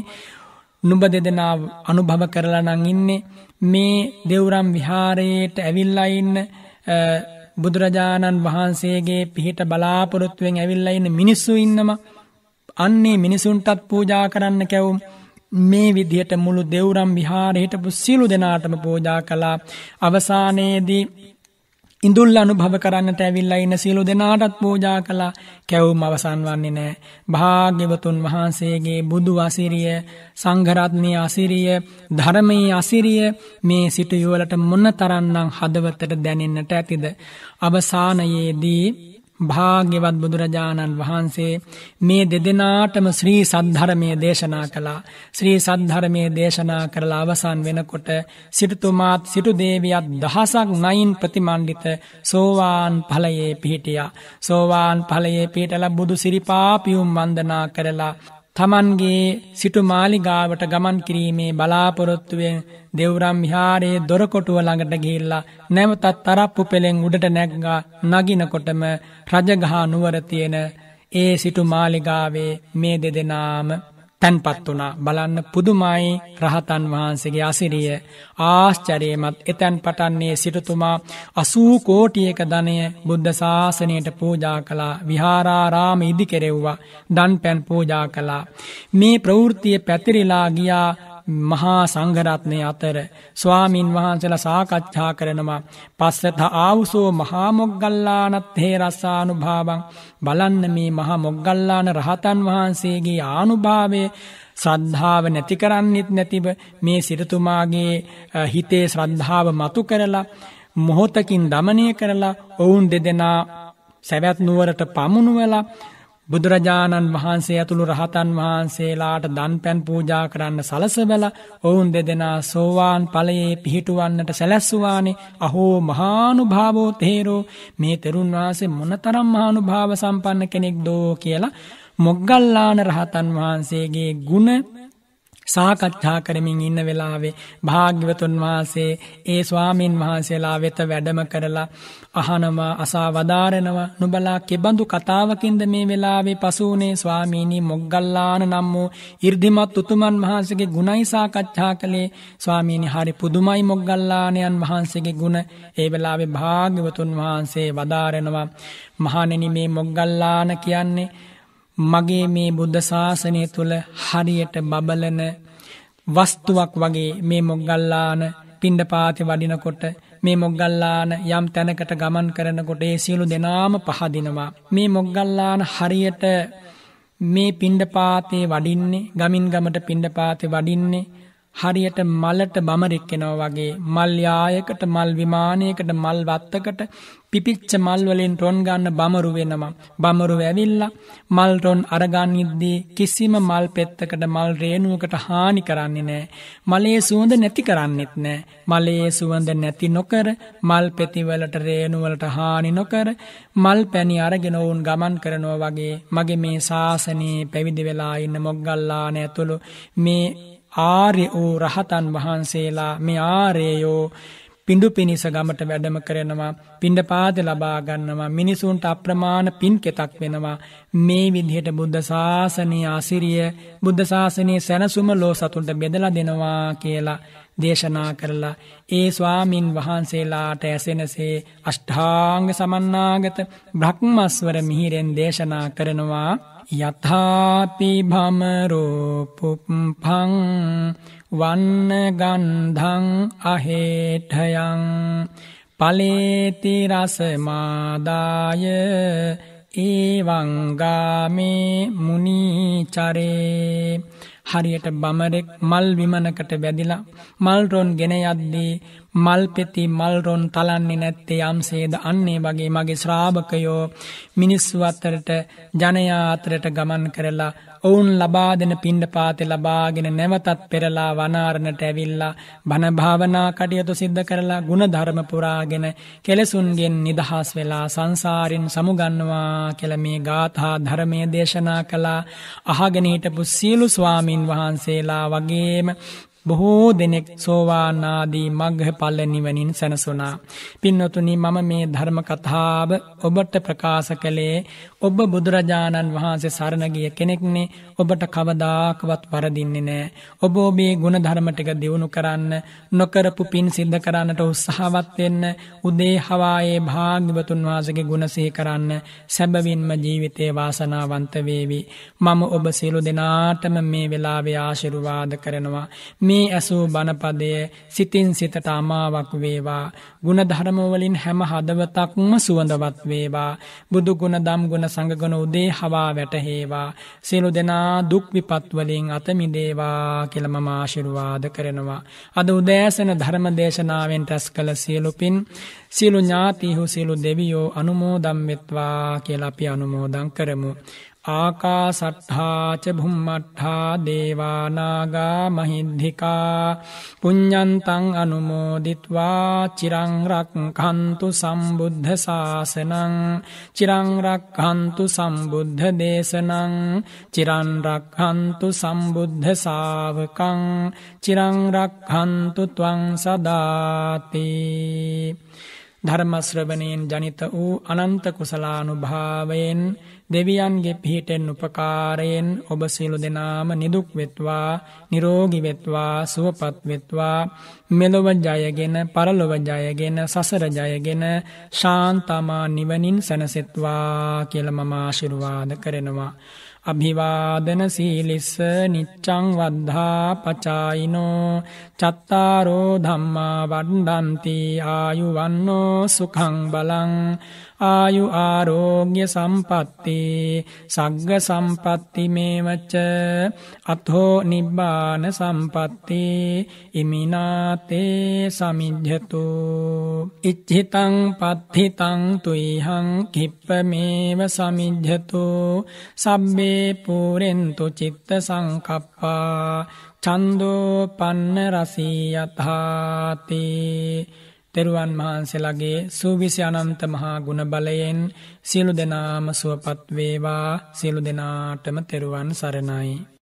නුඹ දෙදෙනා අනුභව කරලා නම් ඉන්නේ මේ දේවරම් විහාරයේට ඇවිල්ලා ඉන්න බුදුරජාණන් වහන්සේගේ පිහිට බලාපොරොත්තුවෙන් ඇවිල්ලා ඉන්න මිනිස්සු ඉන්නවා. අන්නේ මිනිසුන්ටත් පූජා කරන්න කැවුම් මේ විදිහට මුළු දෙවුරම් විහාරේ හිටපු සියලු දෙනාටම පෝජා කළා. අවසානයේදී ඉඳුල් අනුභව කරන්නට ඇවිල්ලා ඉන්න සියලු දෙනාටත් පූජා කළා. කැවුම් අවසන් වන්නේ නැහැ. භාග්‍යවතුන් වහන්සේගේ බුදු අසිරිය, සංඝ රත්නයේ අසිරිය, ධර්මයේ අසිරිය මේ සිටියුවලට මොනතරම්නම් හදවතට දැනෙන්නට ඇතිද? අවසානයේදී භාග්‍යවත් බුදුරජාණන් වහන්සේ මේ දෙදෙනාටම ශ්‍රී සද්ධර්මය දේශනා කළා. ශ්‍රී සද්ධර්මය දේශනා කරලා අවසන් වෙනකොට සිටුතුමාත් සිටු දේවියත් දහසක් නයින් ප්‍රතිමණ්ඩිත සෝවාන් ඵලයේ පිහිටියා. සෝවාන් ඵලයේ පිහිටලා බුදු සිරිපාපියුම් වන්දනා කරලා තමන්ගේ සිටු මාලිගාවට ගමන් කිරීමේ බලාපොරොත්තුවෙන් දෙවරම් විහාරයේ දොරකොටුව ළඟට ගිහිල්ලා නැවතත් තරප්පු පෙළෙන් උඩට නැග්ගා නගිනකොටම රජගහා නුවර තියෙන ඒ සිටු මාලිගාවේ මේ දෙදෙනාම තැන්පත් වුණා බලන්න පුදුමයි රහතන් වහන්සේගේ අසිරිය ආශ්චරයමත් එතැන් පටන්නේ සිටතුමා අසූ කෝටියක ධනය බුද්ධ ශාසනයට පූජා කලා විහාරාරාම ඉදි කෙරෙව්වා දන් පැන් පූජා කලා. මේ ප්‍රවෘත්තිය පැතිරිලා ගියා මහා සංඝරත්නය අතර ස්වාමින් වහන්සලා සාකච්ඡා කරනවා පස්සත ආවුසෝ මහාමොග්ගල්ලානත් හේ රස්සානුභාවන් බලන්න මේ මහා මොග්ගල්ලාන රහතන් වහන්සේගේ ආනුභාවය ශ්‍රද්ධාව නැති කරන්නෙත් නැතිව මේ සිරතුමාගේ හිතේ ශ්‍රද්ධාව මතු කරලා මොහොතකින් দমনය කරලා ඔවුන් දෙදෙනා සැවැත් නුවරට පමුණුවලා බුදුරජාණන් වහන්සේ ඇතුළු රහතන් වහන්සේලාට දන් පැන් පූජා කරන්න සලසබැල ඔවුන් දෙදෙනා සෝවාන් පලයේ පිහිටුවන්නට සැලැස්සුවානේ අහෝ මහානු භාවෝ තේරෝ මේ තෙරුන් වහන්සේ මොනතරම් මහානු භාව සම්පන්න කෙනෙක් දෝ කියලා මොග්ගල්ලාන රහතන් වහන්සේගේ ගුණ සාකච්ඡා කරමින් ඉන්න වෙලාවේ භාග්‍යවතුන් වහන්සේ ඒ ස්වාමින් වහන්සේලා වෙත වැඩම කරලා අහනවා අසා වදාරනවා නුබලා කෙබඳු කතාවකින්ද මේ වෙලාවේ පසුනේ ස්වාමීනි මොග්ගල්ලාන නම් වූ 이르දිමත් උතුමන් වහන්සේගේ ගුණයි සාකච්ඡා කළේ ස්වාමීනි හරි පුදුමයි මොග්ගල්ලානයන් වහන්සේගේ ගුණ ඒ වෙලාවේ භාග්‍යවතුන් වහන්සේ වදාරනවා මහණෙනි මේ මොග්ගල්ලාන කියන්නේ මගේ මේ බුද්ධ ශාසනය තුල හරියට බබලන වස්තුවක් වගේ මේ මොග්ගල්ලාන පිණ්ඩපාතේ වඩිනකොට මේ මොග්ගල්ලාන යම් තැනකට ගමන් කරනකොට ඒ සියලු දෙනාම පහදිනවා. මේ මොග්ගල්ලාන හරියට මේ පිණ්ඩපාතේ වඩින්නේ ගමින් ගමට පිණ්ඩපාතේ වඩින්නේ හරියට මලට බමරෙක් වෙනවා වගේ මල් යායකට මල් විමානයකට මල් වත්තකට පිපිච්ච මල් වලින් රොන් ගන්න බමරු වෙනවා. බමරු ඇවිල්ලා මල් රොන් අරගන්නිද්දී කිසිම මල් පෙත්තකට මල් රේණුවකට හානි කරන්නේ නෑ. මලේ සුවඳ නැති කරන්නෙත් නෑ. මලේ සුවඳ නැති නොකර මල් පෙතිවලට රේණුවලට හානි නොකර මල් පැණි අරගෙන ඔවුන් ගමන් කරනවා වගේ මගේ මේ ශාසනයේ පැවිදි වෙලා ඉන්න මොග්ගල්ලාන ඇතුළු මේ ආර්ය වූ රහතන් වහන්සේලා මේ ආර්යයෝ පිඩු පිණිස ගමට වැඩම කරනවා පිණ්ඩ පාද ලබාගන්නවා මිනිසුන්ට අප්‍රමාණ පින් කෙතක් වෙනවා මේ විදිහට බුද්ධ ශාසනය අසිරිය බුද්ධ ශාසනය සැනසුම ලෝ සතුන්ට බෙදලා දෙනවා කියලා දේශනා කරලා ඒ ස්වාමින් වහන්සේලාට ඇසෙනසේ අෂ්ඨාංග සමන්නාගත බ්‍රහ්මස්වර මිහිරෙන් දේශනා කරනවා යථාපි භමරෝ පුප්පං වන්නගන්ධං අහේටයං පලේති රසමාදාය ඒවංගාමේ මුනිචරේ හරියට බමරෙක් මල් විමනකට වැදිලා මල්රොන් ගෙන යද්දී මල් පෙති මල්රොන් තලන්නේ නැත්තේ යම්සේද අන්නේ වගේ මගේ ශ්‍රාභකයෝ මිනිස්සු අතරට ජනයා අතරට ගමන් කරලා ඔවුන් ලබා දෙන පිණ්ඩපාතේ ලබාගෙන නැවතත් පෙරලා වනාරණට ඇවිල්ලා බණ භාවනා කටයුතු සිද්ධ කරලා ගුණ ධර්ම පුරාගෙන කෙලසුන්ගෙන් නිදහස් වෙලා සංසාරින් සමුගන්නවා කියලා මේ ගාථා ධර්මයේ දේශනා කළා අහගෙන හිටපු සීලු ස්වාමින් වහන්සේලා වගේම බොහෝ දෙනෙක් සෝවානාදී මග්ගහ පල්ල නිවනින් සැනසුණා. පින්නතුනි මම මේ ධර්ම කතාව ඔබට ප්‍රකාශ කළේ ඔබ බුදුරජාණන් වහන්සේ සරණ ගිය කෙනෙක්නේ. ඔබට කවදාකවත් වරදින්නේ නැහැ. ඔබ ඔබේ ගුණ ධර්ම ටික දියුණු කරන්න, නොකරපු පින් සිද්ධ කරන්නට උත්සාහවත් වෙන්න, උදේ හවායේ භාග්‍යවතුන් වහන්සේගේ ගුණ සිහි කරන්න, සැබවින්ම ජීවිතේ වාසනාවන්ත වේවි. මම ඔබ සියලු දෙනාටම මේ වෙලාවේ ආශිර්වාද කරනවා. මේ ඇසූ බණපදය සිතින් සිතට අමාවක් වේවා ಗುಣධර්මවලින් හැම හදවතක්ම සුවඳවත් වේවා බුදු ගුණ දම් ගුණ සංඝ ගුණ උදේ හවා වැටහේවා සියලු දෙනා දුක් විපත් වලින් අත මිදේවා කියලා මම ආශිර්වාද කරනවා අද උදෑසන ධර්ම දේශනාවෙන් රැස් කළ සියලු පින් සියලු ඥාතිහු සියලු දෙවියෝ අනුමෝදම් වෙත්වා කියලා අපි අනුමෝදන් කරමු ආකාසට්හාච බුම්මට්හා දේවානාගා මහිද්ධිකා පුඤ්ඤන්තං අනුමෝදිත්වා චිරං රක්ඛන්තු සම්බුද්ධ ශාසනං චිරං රක්ඛන්තු සම්බුද්ධ දේශනං චිරං රක්ඛන්තු සම්බුද්ධ ශාවකං චිරං රක්ඛන්තු ත්වං සදාති ධර්ම ශ්‍රවණයෙන් ජනිත වූ අනන්ත කුසලානුභාවයෙන් දෙවියන්ගේ පිහිටෙන් උපකාරයෙන් ඔබ සියලු දෙනාම නිදුක් වෙත්වා නිරෝගී වෙත්වා සුවපත් වෙත්වා මෙලොව ජයගෙන පරලොව ජයගෙන සසර ජයගෙන ශාන්තමා නිවනින් සැනසෙත්වා කියලා මම ආශිර්වාද කරනවා අභිවාදන සීලිස්ස නිච්චං වද්ධා පචායිනෝ චත්තාරෝ ධම්මා වණ්ඩන්ති ආයුවන්නෝ සුඛං බලං ආයු ආරෝග්‍ය සම්පත්ති සග්ග සම්පත්ති මේවච්ච අත්හෝ නිබ්බාන සම්පත්ති ඉමිනාතේ සමිජ්ජතු ඉච්ඡිතං පත්ථිතං තුයිහං කිප්පමේව සමිජ්ජතු සබ්බේ පුරෙන්තු චිත්ත සංකප්පා චන්දෝ පන්න රසී යථාතේ තෙරුවන් වහන්සේලගේ සූවිසි අනන්ත මහා ගුණබලයෙන් සියලු දෙනාම සුවපත් වේවා සියලු දෙනාටම තෙරුවන් සරණයි